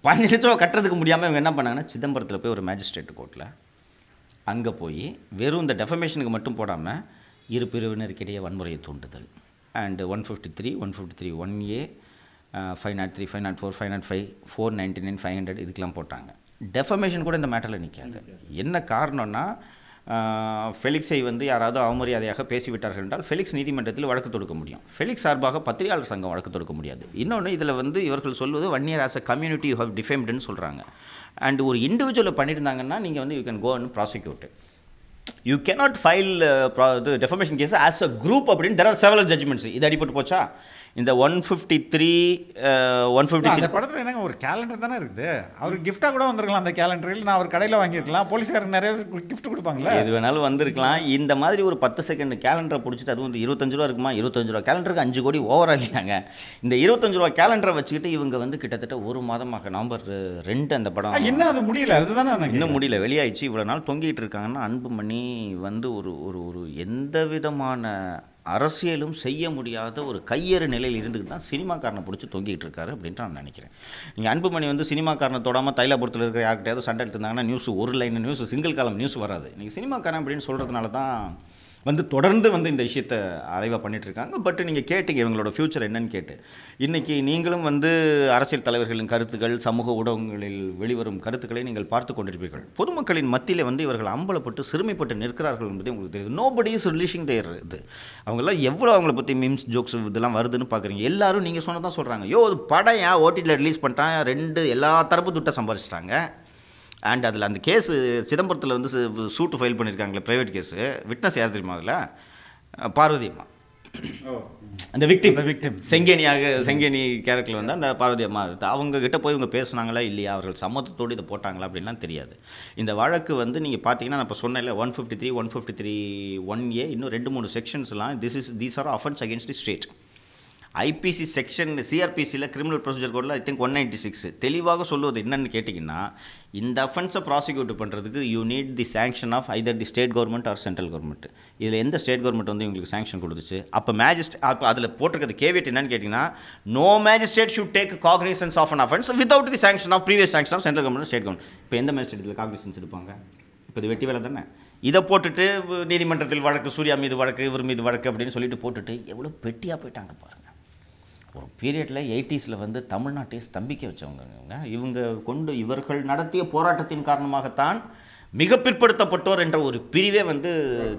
பதினஞ்சு லட்ச ரூபா கட்டுறதுக்கு முடியாமல் இவங்க என்ன பண்ணாங்கன்னா சிதம்பரத்தில் போய் ஒரு மேஜிஸ்ட்ரேட் கோர்ட்டில் அங்கே போய் வெறும் இந்த டெஃபமேஷனுக்கு மட்டும் போடாமல் இரு பிரிவினருக்கிடையே வன்முறையை தூண்டுதல் and one fifty three one fifty three one A five nought three five nought four five nought five four ninety nine five hundred இதுக்கெலாம் போட்டாங்க டெஃபமேஷன் கூட இந்த மேட்டரில் நிற்காது என்ன காரணம்னா ஃபெலிக்ஸை வந்து யாராவது அவமரியாதையாக பேசிவிட்டார்கள் என்றால் ஃபெலிக்ஸ் நீதிமன்றத்தில் வழக்கு தொடுக்க முடியும் ஃபெலிக்ஸ் சார்பாக பத்திரிகையாளர் சங்கம் வழக்கு தொடுக்க முடியாது இன்னொன்று இதில் வந்து இவர்கள் சொல்வது வன்னியர் இயர் as a community you have டிஃபேம்டுன்னு சொல்கிறாங்க அண்ட் ஒரு இண்டிவிஜுவலை பண்ணியிருந்தாங்கன்னா நீங்கள் வந்து you can go and prosecute you cannot file இது defamation case as a group அப்படின்னு தெர் ஆர் செவல் ஜட்ஜ்மெண்ட்ஸ் இது அடிபட்டு போச்சா இந்த one fifty three one fifty அந்த படத்தில் என்னங்க ஒரு கேலண்டர் தானே இருக்குது அவர் கிஃப்டாக கூட வந்திருக்கலாம் அந்த கேலண்டரில் நான் அவர் கடையில் வாங்கியிருக்கலாம் போலீஸ்காரங்க நிறைய கிஃப்ட் கொடுப்பாங்களே எது வேணாலும் வந்திருக்கலாம் இந்த மாதிரி ஒரு பத்து செகண்ட் கேலண்டரை பிடிச்சிட்டு அதுவும் வந்து இருபத்தஞ்சு ரூபா இருக்குமா இருபத்தஞ்சு ரூபா கேலண்டருக்கு அஞ்சு கோடி ஓவராக இல்லையாங்க இந்த இருபத்தஞ்சு ரூபா கேலண்டரை வச்சுக்கிட்டு இவங்க வந்து கிட்டத்தட்ட ஒரு மாதமாக நவம்பர் ரெண்டு அந்த படம் என்ன அது முடியல அதுதானே இன்னும் முடியல வெளியாயிடுச்சு இவ்வளோ நாள் தொங்கிட்டு இருக்காங்கன்னா அன்பு மணி வந்து ஒரு ஒரு ஒரு எந்த விதமான அரசியலும் செய்ய முடியாத ஒரு கையேறு நிலையில் இருந்துக்கிட்டு தான் சினிமாக்காரனை பிடிச்சி தொங்கிட்டு இருக்காரு அப்படின்ட்டு நான் நினைக்கிறேன் நீங்கள் அன்புமணி வந்து சினிமாக்காரனை தொடாமல் தைலாபுரத்தில் இருக்கிற யார்கிட்டையாவது சண்டை எடுத்திருந்தாங்கன்னா நியூஸ் ஒரு line news single column news வராது நீங்கள் சினிமாக்காரன் அப்படின்னு சொல்கிறதுனால தான் வந்து தொடர்ந்து வந்து இந்த விஷயத்த அறைவாக பண்ணிகிட்ருக்காங்க பட் நீங்கள் கேட்டீங்க இவங்களோட ஃப்யூச்சர் என்னன்னு கேட்டு இன்றைக்கி நீங்களும் வந்து அரசியல் தலைவர்களின் கருத்துக்கள் சமூக ஊடகங்களில் வெளிவரும் கருத்துக்களை நீங்கள் பார்த்து கொண்டிருப்பீர்கள் பொதுமக்களின் மத்தியில் வந்து இவர்கள் அம்பலப்பட்டு சிறுமைப்பட்டு நிற்கிறார்கள் என்பதை உங்களுக்கு தெரியுது நோபடி இஸ் ரிலீஷிங் தேர் இது அவங்களாம் எவ்வளோ அவங்கள பற்றி மிம்ஸ் ஜோக்ஸ் இதெல்லாம் வருதுன்னு பார்க்குறீங்க எல்லாரும் நீங்கள் சொன்னதான் சொல்கிறாங்க யோ படம் ஏன் ஓடிடியில் ரிலீஸ் பண்ணிட்டான் ரெண்டு எல்லா தரப்பு துட்டை சம்பாரிச்சிட்டாங்க அண்ட் அதில் அந்த கேஸு சிதம்பரத்தில் வந்து சூட்டு ஃபைல் பண்ணியிருக்காங்களே ப்ரைவேட் கேஸு விட்னஸ் யார் தெரியுமா அதில் பார்வதி அம்மா அந்த விக்டிம் விக்டிம் செங்கேனியாக செங்கேனி கேரக்டர் வந்து அந்த பார்வதி அம்மா அவங்க கிட்ட போய் இவங்க பேசுனாங்களா இல்லையா அவர்கள் சம்மதத்தோடு இதை போட்டாங்களா அப்படின்லாம் தெரியாது இந்த வழக்கு வந்து நீங்கள் பார்த்தீங்கன்னா நான் இப்போ சொன்னேன்ல one fifty three one fifty three one A இன்னும் ரெண்டு மூணு செக்ஷன்ஸ்லாம் this is these are offence against state IPC section சிஆர்பிசியில் கிரிமினல் ப்ரொசீஜர் கோடில் I think one ninety six தெளிவாக சொல்லுவது என்னன்னு கேட்டிங்கன்னா இந்த அஃபென்ஸை ப்ராசிக்யூட் பண்ணுறதுக்கு you need the sanction of either the state government or central government இதில் எந்த ஸ்டேட் கவர்மெண்ட் வந்து இவங்களுக்கு சேங்ஷன் கொடுத்துச்சு அப்போ மேஜிஸ்ட் அப்போ அதில் போட்டிருக்கிறது கேவியட் என்னன்னு கேட்டிங்கன்னா no magistrate should take cognizance of an offence without the sanction of previous sanction of central government state government இப்போ எந்த மேஜிஸ்ட்ரேட் இதில் காக்னிசன்ஸ் எடுப்பாங்க இப்போ இது வெட்டி வேலை தானே இதை போட்டுட்டு நீதிமன்றத்தில் வழக்கு சூர்யா மீது வழக்கு இவர் மீது வழக்கு அப்படின்னு சொல்லிட்டு போட்டுட்டு எவ்வளோ பெட்டியாக போயிட்டாங்க பாருங்கள் ஒரு பீரியடில் எயிட்டிஸில் வந்து தமிழ்நாட்டை ஸ்தம்பிக்க வச்சவங்க இவங்க கொண்டு இவர்கள் நடத்திய போராட்டத்தின் காரணமாகத்தான் மிக பிற்படுத்தப்பட்டோர் என்ற ஒரு பிரிவே வந்து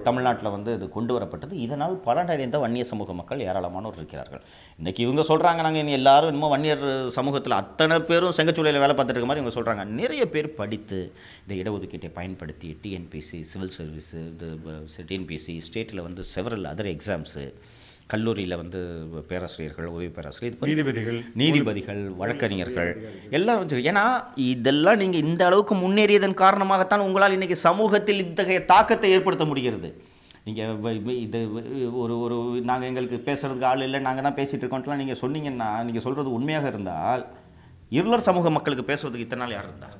தமிழ்நாட்டில் வந்து இது கொண்டு வரப்பட்டது இதனால் பலனடைந்த வன்னிய சமூக மக்கள் ஏராளமானோர் இருக்கிறார்கள் இன்றைக்கி இவங்க சொல்கிறாங்க நாங்கள் இனி எல்லாரும் இன்னமும் வன்னியர் சமூகத்தில் அத்தனை பேரும் செங்கச்சூழலில் வேலை பார்த்துருக்க மாதிரி இவங்க சொல்கிறாங்க நிறைய பேர் படித்து இந்த இடஒதுக்கீட்டை பயன்படுத்தி டிஎன்பிசி சிவில் சர்வீஸு இந்த டிஎன்பிசி ஸ்டேட்டில் வந்து செவரல் அதர் எக்ஸாம்ஸு கல்லூரியில் வந்து பேராசிரியர்கள் உதவி பேராசிரியர் நீதிபதிகள் நீதிபதிகள் வழக்கறிஞர்கள் எல்லாம் ஏன்னா இதெல்லாம் நீங்கள் இந்த அளவுக்கு முன்னேறியதன் காரணமாகத்தான் உங்களால் இன்றைக்கி சமூகத்தில் இத்தகைய தாக்கத்தை ஏற்படுத்த முடிகிறது நீங்கள் இது ஒரு ஒரு நாங்கள் எங்களுக்கு பேசுகிறதுக்கு ஆள் இல்லை நாங்கள் தான் பேசிகிட்டு இருக்கோம்லாம் நீங்கள் சொன்னீங்கன்னா நீங்கள் சொல்கிறது உண்மையாக இருந்தால் இருளர் சமூக மக்களுக்கு பேசுவதுக்கு இத்தனை நாள் யார் இருந்தால்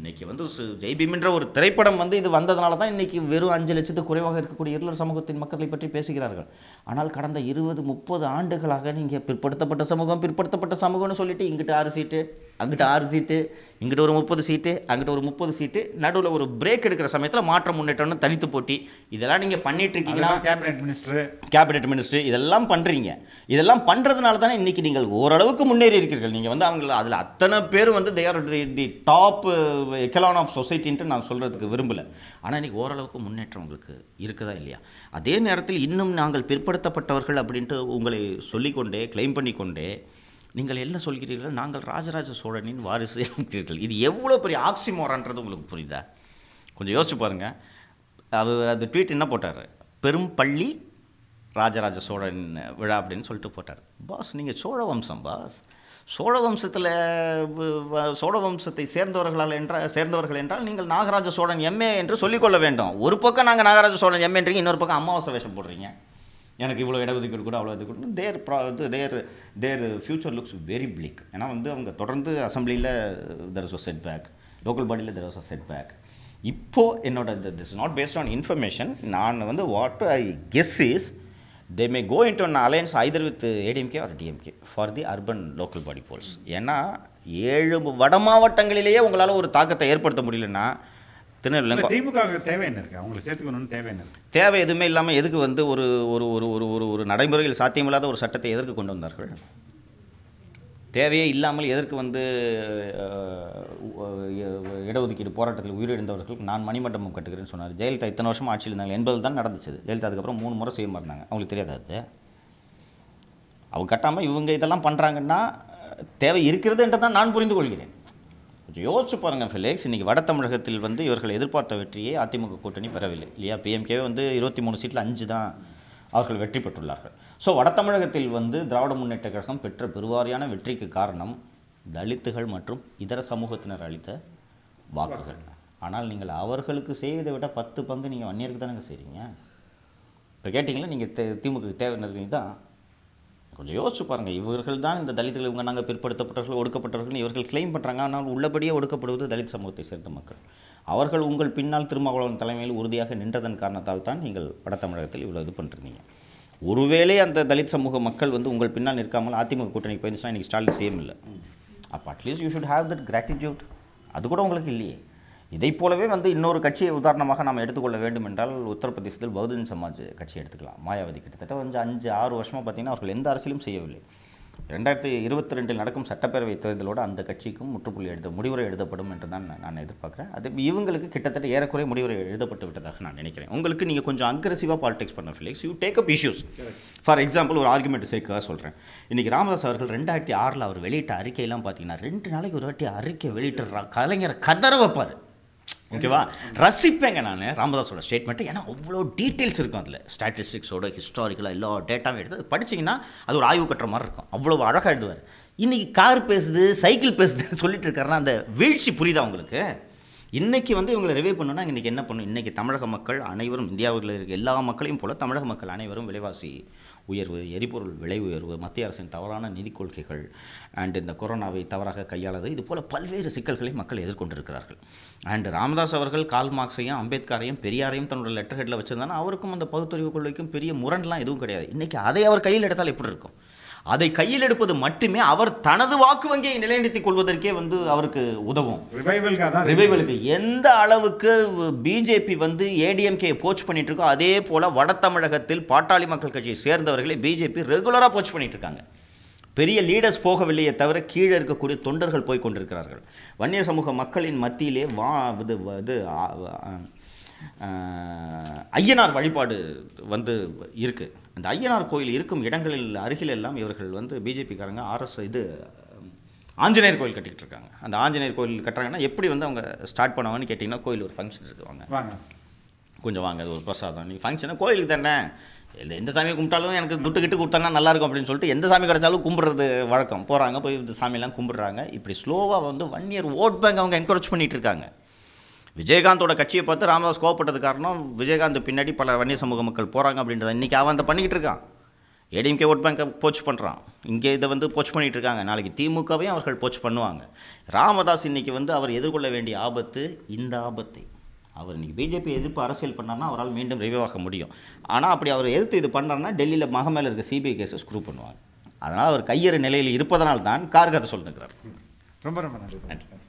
இன்றைக்கி வந்து ஜெய்பீம்ன்ற ஒரு திரைப்படம் வந்து இது வந்ததுனால தான் இன்றைக்கி வெறும் அஞ்சு லட்சத்துக்கு குறைவாக இருக்கக்கூடிய இருளர் சமூகத்தின் மக்களை பற்றி பேசுகிறார்கள் ஆனால் கடந்த இருபது முப்பது ஆண்டுகளாக நீங்கள் பிற்படுத்தப்பட்ட சமூகம் பிற்படுத்தப்பட்ட சமூகம்னு சொல்லிட்டு இங்கிட்ட ஆறு சீட்டு அங்கிட்ட ஆறு சீட்டு இங்கிட்ட ஒரு முப்பது சீட்டு அங்கிட்ட ஒரு முப்பது சீட்டு நடுவில் ஒரு பிரேக் எடுக்கிற சமயத்தில் மாற்றம் முன்னேற்றம்னு தனித்து போட்டி இதெல்லாம் நீங்கள் பண்ணிட்டு இருக்கீங்களா கேபினெட் மினிஸ்டர் கேபினெட் மினிஸ்டர் இதெல்லாம் பண்ணுறீங்க இதெல்லாம் பண்ணுறதுனால தானே இன்றைக்கி நீங்கள் ஓரளவுக்கு முன்னேறி இருக்கிறீர்கள் நீங்கள் வந்து அவங்கள அதில் அத்தனை பேர் வந்து they are the top echelon of சொசைட்டின்ட்டு நான் சொல்கிறதுக்கு விரும்பலை ஆனால் இன்றைக்கி ஓரளவுக்கு முன்னேற்றம் உங்களுக்கு இருக்குதா இல்லையா அதே நேரத்தில் இன்னும் நாங்கள் பிற்படுத்தப்பட்டவர்கள் அப்படின்ட்டு உங்களை சொல்லிக்கொண்டே கிளைம் பண்ணிக்கொண்டே நீங்கள் என்ன சொல்கிறீர்கள் நாங்கள் ராஜராஜ சோழனின் வாரிசு இருக்கிறீர்கள் இது எவ்வளோ பெரிய ஆக்சிமோரான்றது உங்களுக்கு புரியுதா கொஞ்சம் யோசிச்சு பாருங்கள் அது அது ட்வீட் என்ன போட்டார் பெரும் பள்ளி ராஜராஜ சோழன் விழா அப்படின்னு சொல்லிட்டு போட்டார் பாஸ் நீங்கள் சோழ வம்சம் பாஸ் சோழ வம்சத்தில் சோழ வம்சத்தை சேர்ந்தவர்களால் என்றால் சேர்ந்தவர்கள் என்றால் நீங்கள் நாகராஜ சோழன் எம்ஏ என்று சொல்லிக்கொள்ள வேண்டும் ஒரு பக்கம் நாங்கள் நாகராஜ சோழன் எம்ஏன்றீங்க இன்னொரு பக்கம் அமாவாசை வேஷம் போடுறீங்க எனக்கு இவ்வளோ இடஒதுக்கீடு கூட அவ்வளோ இது கொடுக்கணும் தேர் ப்ரா இது their their future looks very bleak ஏன்னா வந்து அவங்க தொடர்ந்து அசம்பிளியில் there is a setback local பாடியில் there is a setback இப்போது என்னோட this not based on information நான் வந்து what I guess is they may go to an alliance either with ADMK or DMK for the urban local body polls ஏன்னா ஏழு வட மாவட்டங்களிலேயே உங்களால் ஒரு தாக்கத்தை ஏற்படுத்த முடியலன்னா திருநெல்வேலி திமுக தேவை என்ன இருக்குது அவங்களை சேர்த்துக்கணும்னு தேவை என்ன தேவை எதுவுமே இல்லாமல் எதுக்கு வந்து ஒரு ஒரு ஒரு ஒரு ஒரு நடைமுறையில் சாத்தியமில்லாத ஒரு சட்டத்தை எதற்கு கொண்டு வந்தார்கள் தேவையே இல்லாமல் எதற்கு வந்து இடஒதுக்கீடு போராட்டத்தில் உயிரிழந்தவர்களுக்கு நான் மணிமண்டபம் கட்டுகிறேன்னு சொன்னார் ஜெயலலிதா இத்தனை வருஷம் ஆட்சியில் இருந்தாங்க என்பது தான் நடந்துச்சு ஜெயலலிதா அதுக்கப்புறம் மூணு முறை செய்ய இருந்தாங்க அவங்களுக்கு தெரியாது அது அவங்க கட்டாமல் இவங்க இதெல்லாம் பண்ணுறாங்கன்னா தேவை இருக்கிறது என்று தான் நான் புரிந்து கொள்கிறேன் கொஞ்சம் யோசிச்சு பாருங்கள் ஃபிலேக்ஸ் இன்றைக்கி வட தமிழகத்தில் வந்து இவர்கள் எதிர்பார்த்த வெற்றியை அதிமுக கூட்டணி பெறவில்லை இல்லையா பிஎம்கேவே வந்து இருபத்தி மூணு சீட்டில் அஞ்சு தான் அவர்கள் வெற்றி பெற்றுள்ளார்கள் ஸோ வட தமிழகத்தில் வந்து திராவிட முன்னேற்ற கழகம் பெற்ற பெருவாரியான வெற்றிக்கு காரணம் தலித்துகள் மற்றும் இதர சமூகத்தினர் அளித்த வாக்குகள் ஆனால் நீங்கள் அவர்களுக்கு செய்வதை விட பத்து பங்கு நீங்கள் வன்னியருக்கு தானேங்க செய்கிறீங்க இப்போ கேட்டிங்களா நீங்கள் தே திமுக தேவை தான் கொஞ்சம் யோசிச்சு பாருங்கள் இவர்கள் தான் இந்த தலித்துகள் இவங்க நாங்கள் பிற்படுத்தப்பட்டவர்கள் ஒடுக்கப்பட்டவர்கள் இவர்கள் கிளைம் பண்ணுறாங்க ஆனால் உள்ளபடியே ஒடுக்கப்படுவது தலித் சமூகத்தை சேர்ந்த மக்கள் அவர்கள் உங்கள் பின்னால் திருமாவளவன் தலைமையில் உறுதியாக நின்றதன் காரணத்தால் தான் நீங்கள் வட தமிழகத்தில் இவ்வளோ இது பண்ணுறீங்க ஒருவேளை அந்த தலித் சமூக மக்கள் வந்து உங்கள் பின்னால் நிற்காமல் அதிமுக கூட்டணி போயிருந்துச்சுன்னா இன்றைக்கி ஸ்டாலின் சேம் இல்லை அப்போ at least you should have that gratitude அது கூட உங்களுக்கு இல்லையே இதை போலவே வந்து இன்னொரு கட்சியை உதாரணமாக நாம் எடுத்துக்கொள்ள வேண்டும் என்றால் உத்தரப்பிரதேசத்தில் பகுஜன் சமாஜ் கட்சி எடுத்துக்கலாம் மாயாவதி கிட்டத்தட்ட வந்து அஞ்சு ஆறு வருஷமாக பார்த்திங்கன்னா அவர்கள் எந்த அரசியலும் செய்யவில்லை ரெண்டாயிரத்தி இருபத்தி ரெண்டில் நடக்கும் சட்டப்பேரவை தேர்தலோடு அந்த கட்சிக்கும் முற்றுப்புள்ளி எழுத முடிவுரை எழுதப்படும் என்று தான் நான் எதிர்பார்க்குறேன் அது இவங்களுக்கு கிட்டத்தட்ட ஏறக்குறைய முடிவுரை எழுதப்பட்டு விட்டதாக நான் நினைக்கிறேன் உங்களுக்கு நீங்கள் கொஞ்சம் அக்ரஸிவாக பாலிடிக்ஸ் பண்ண ஃபிலிக்ஸ் you take up issues for example ஒரு ஆர்குமெண்ட் சேர்க்காக சொல்கிறேன் இன்றைக்கி ராமதாஸ் அவர்கள் ரெண்டாயிரத்தி ஆறில் அவர் வெளியிட்ட அறிக்கையெல்லாம் பார்த்தீங்கன்னா ரெண்டு நாளைக்கு ஒரு வாட்டி அறிக்கை வெளியிட்டுறா கலைஞரை கதற வைப்பார் ஓகேவா ரசிப்பேங்க நான் ராமதாஸோட ஸ்டேட்மெண்ட்டு ஏன்னா அவ்வளோ டீட்டெயில்ஸ் இருக்கும் அதில் ஸ்டாட்டிஸ்டிக்ஸோட ஹிஸ்டாரிக்கலாக எல்லா டேட்டாவும் எடுத்து அது படிச்சிங்கன்னா அது ஒரு ஆய்வு கட்டுற மாதிரி இருக்கும் அவ்வளோ அழகாக எழுதுவார் இன்றைக்கி கார் பேசுது சைக்கிள் பேசுது சொல்லிட்டு இருக்காருன்னா அந்த வீழ்ச்சி புரியுதா உங்களுக்கு இன்றைக்கி வந்து இவங்களை ரிவே பண்ணணும்னா இன்றைக்கி என்ன பண்ணும் இன்றைக்கி தமிழக மக்கள் அனைவரும் இந்தியாவில் இருக்க எல்லா மக்களையும் போல் தமிழக மக்கள் அனைவரும் விலைவாசி உயர்வு எரிபொருள் விலை உயர்வு மத்திய அரசின் தவறான நிதி கொள்கைகள் அண்ட் இந்த கொரோனாவை தவறாக கையாளது இது போல் பல்வேறு சிக்கல்களை மக்கள் எதிர்கொண்டிருக்கிறார்கள் அண்ட் ராமதாஸ் அவர்கள் கால் மார்க்ஸையும் அம்பேத்கரையும் பெரியாரையும் தன்னோட லெட்டர் ஹெட்டில் வச்சுருந்தாலும் அவருக்கும் அந்த பகுத்தறிவு கொள்கைக்கும் பெரிய முரண்லாம் எதுவும் கிடையாது இன்றைக்கி அதை அவர் கையில் எடுத்தால் எப்படி இருக்கும் அதை கையில் எடுப்பது மட்டுமே அவர் தனது வாக்கு வங்கியை நிலைநிறுத்திக் கொள்வதற்கே வந்து அவருக்கு உதவும் ரிவைவலுக்கு எந்த அளவுக்கு பிஜேபி வந்து ஏடிஎம்கே போச் பண்ணிட்டு இருக்கோ அதே போல வட தமிழகத்தில் பாட்டாளி மக்கள் கட்சியை சேர்ந்தவர்களை பிஜேபி ரெகுலராக போச் பண்ணிட்டு இருக்காங்க பெரிய லீடர்ஸ் போகவில்லையே தவிர கீழே இருக்கக்கூடிய தொண்டர்கள் போய் கொண்டிருக்கிறார்கள் வன்னியர் சமூக மக்களின் மத்தியிலே வா இது இது ஐயனார் வழிபாடு வந்து இருக்குது அந்த ஐயனார் கோயில் இருக்கும் இடங்களில் அருகில் எல்லாம் இவர்கள் வந்து பிஜேபிக்காரங்க ஆர்எஸ் இது ஆஞ்சநேயர் கோயில் கட்டிக்கிட்டு இருக்காங்க அந்த ஆஞ்சநேயர் கோயில் கட்டுறாங்கன்னா எப்படி வந்து அவங்க ஸ்டார்ட் பண்ணுவாங்கன்னு கேட்டிங்கன்னா கோயில் ஒரு ஃபங்க்ஷன் இருக்குவாங்க வாங்க கொஞ்சம் வாங்க அது ஒரு பிரசாதம் நீங்கள் ஃபங்க்ஷனாக கோயிலுக்கு தானே இல்லை எந்த சாமியை கும்பிட்டாலும் எனக்கு துட்டு கிட்டு கொடுத்தானா நல்லாயிருக்கும் அப்படின்னு சொல்லிட்டு எந்த சாமி கிடைச்சாலும் கும்பிட்றது வழக்கம் போகிறாங்க போய் இந்த சாமியெல்லாம் கும்பிட்றாங்க இப்படி ஸ்லோவாக வந்து ஒன் இயர் ஓட் பேங்க் அவங்க என்கரேஜ் பண்ணிகிட்டு இருக்காங்க விஜயகாந்தோட கட்சியை பார்த்து ராமதாஸ் கோவப்பட்டது காரணம் விஜயகாந்த் பின்னாடி பல வன்னிய சமூக மக்கள் போகிறாங்க அப்படின்றத இன்றைக்கி அவன் அந்த பண்ணிக்கிட்டு இருக்கான் ஏடிஎம்கே ஓட் பேங்கை போச் பண்ணுறான் இங்கே இதை வந்து போச் பண்ணிகிட்டு இருக்காங்க நாளைக்கு திமுகவையும் அவர்கள் போச் பண்ணுவாங்க ராமதாஸ் இன்றைக்கி வந்து அவர் எதிர்கொள்ள வேண்டிய ஆபத்து இந்த ஆபத்தை அவர் இன்றைக்கி பிஜேபி எதிர்ப்பு அரசியல் பண்ணார்னா அவரால் மீண்டும் ஆக முடியும் ஆனால் அப்படி அவர் எதிர்த்து இது பண்ணுறாருன்னா டெல்லியில் மக மேலே இருக்க சிபிஐ கேஸை ஸ்க்ரூ பண்ணுவாங்க அதனால் அவர் கையறு நிலையில் இருப்பதனால் தான் கார்கதை சொல்லுங்கிறார் ரொம்ப ரொம்ப நன்றி நன்றி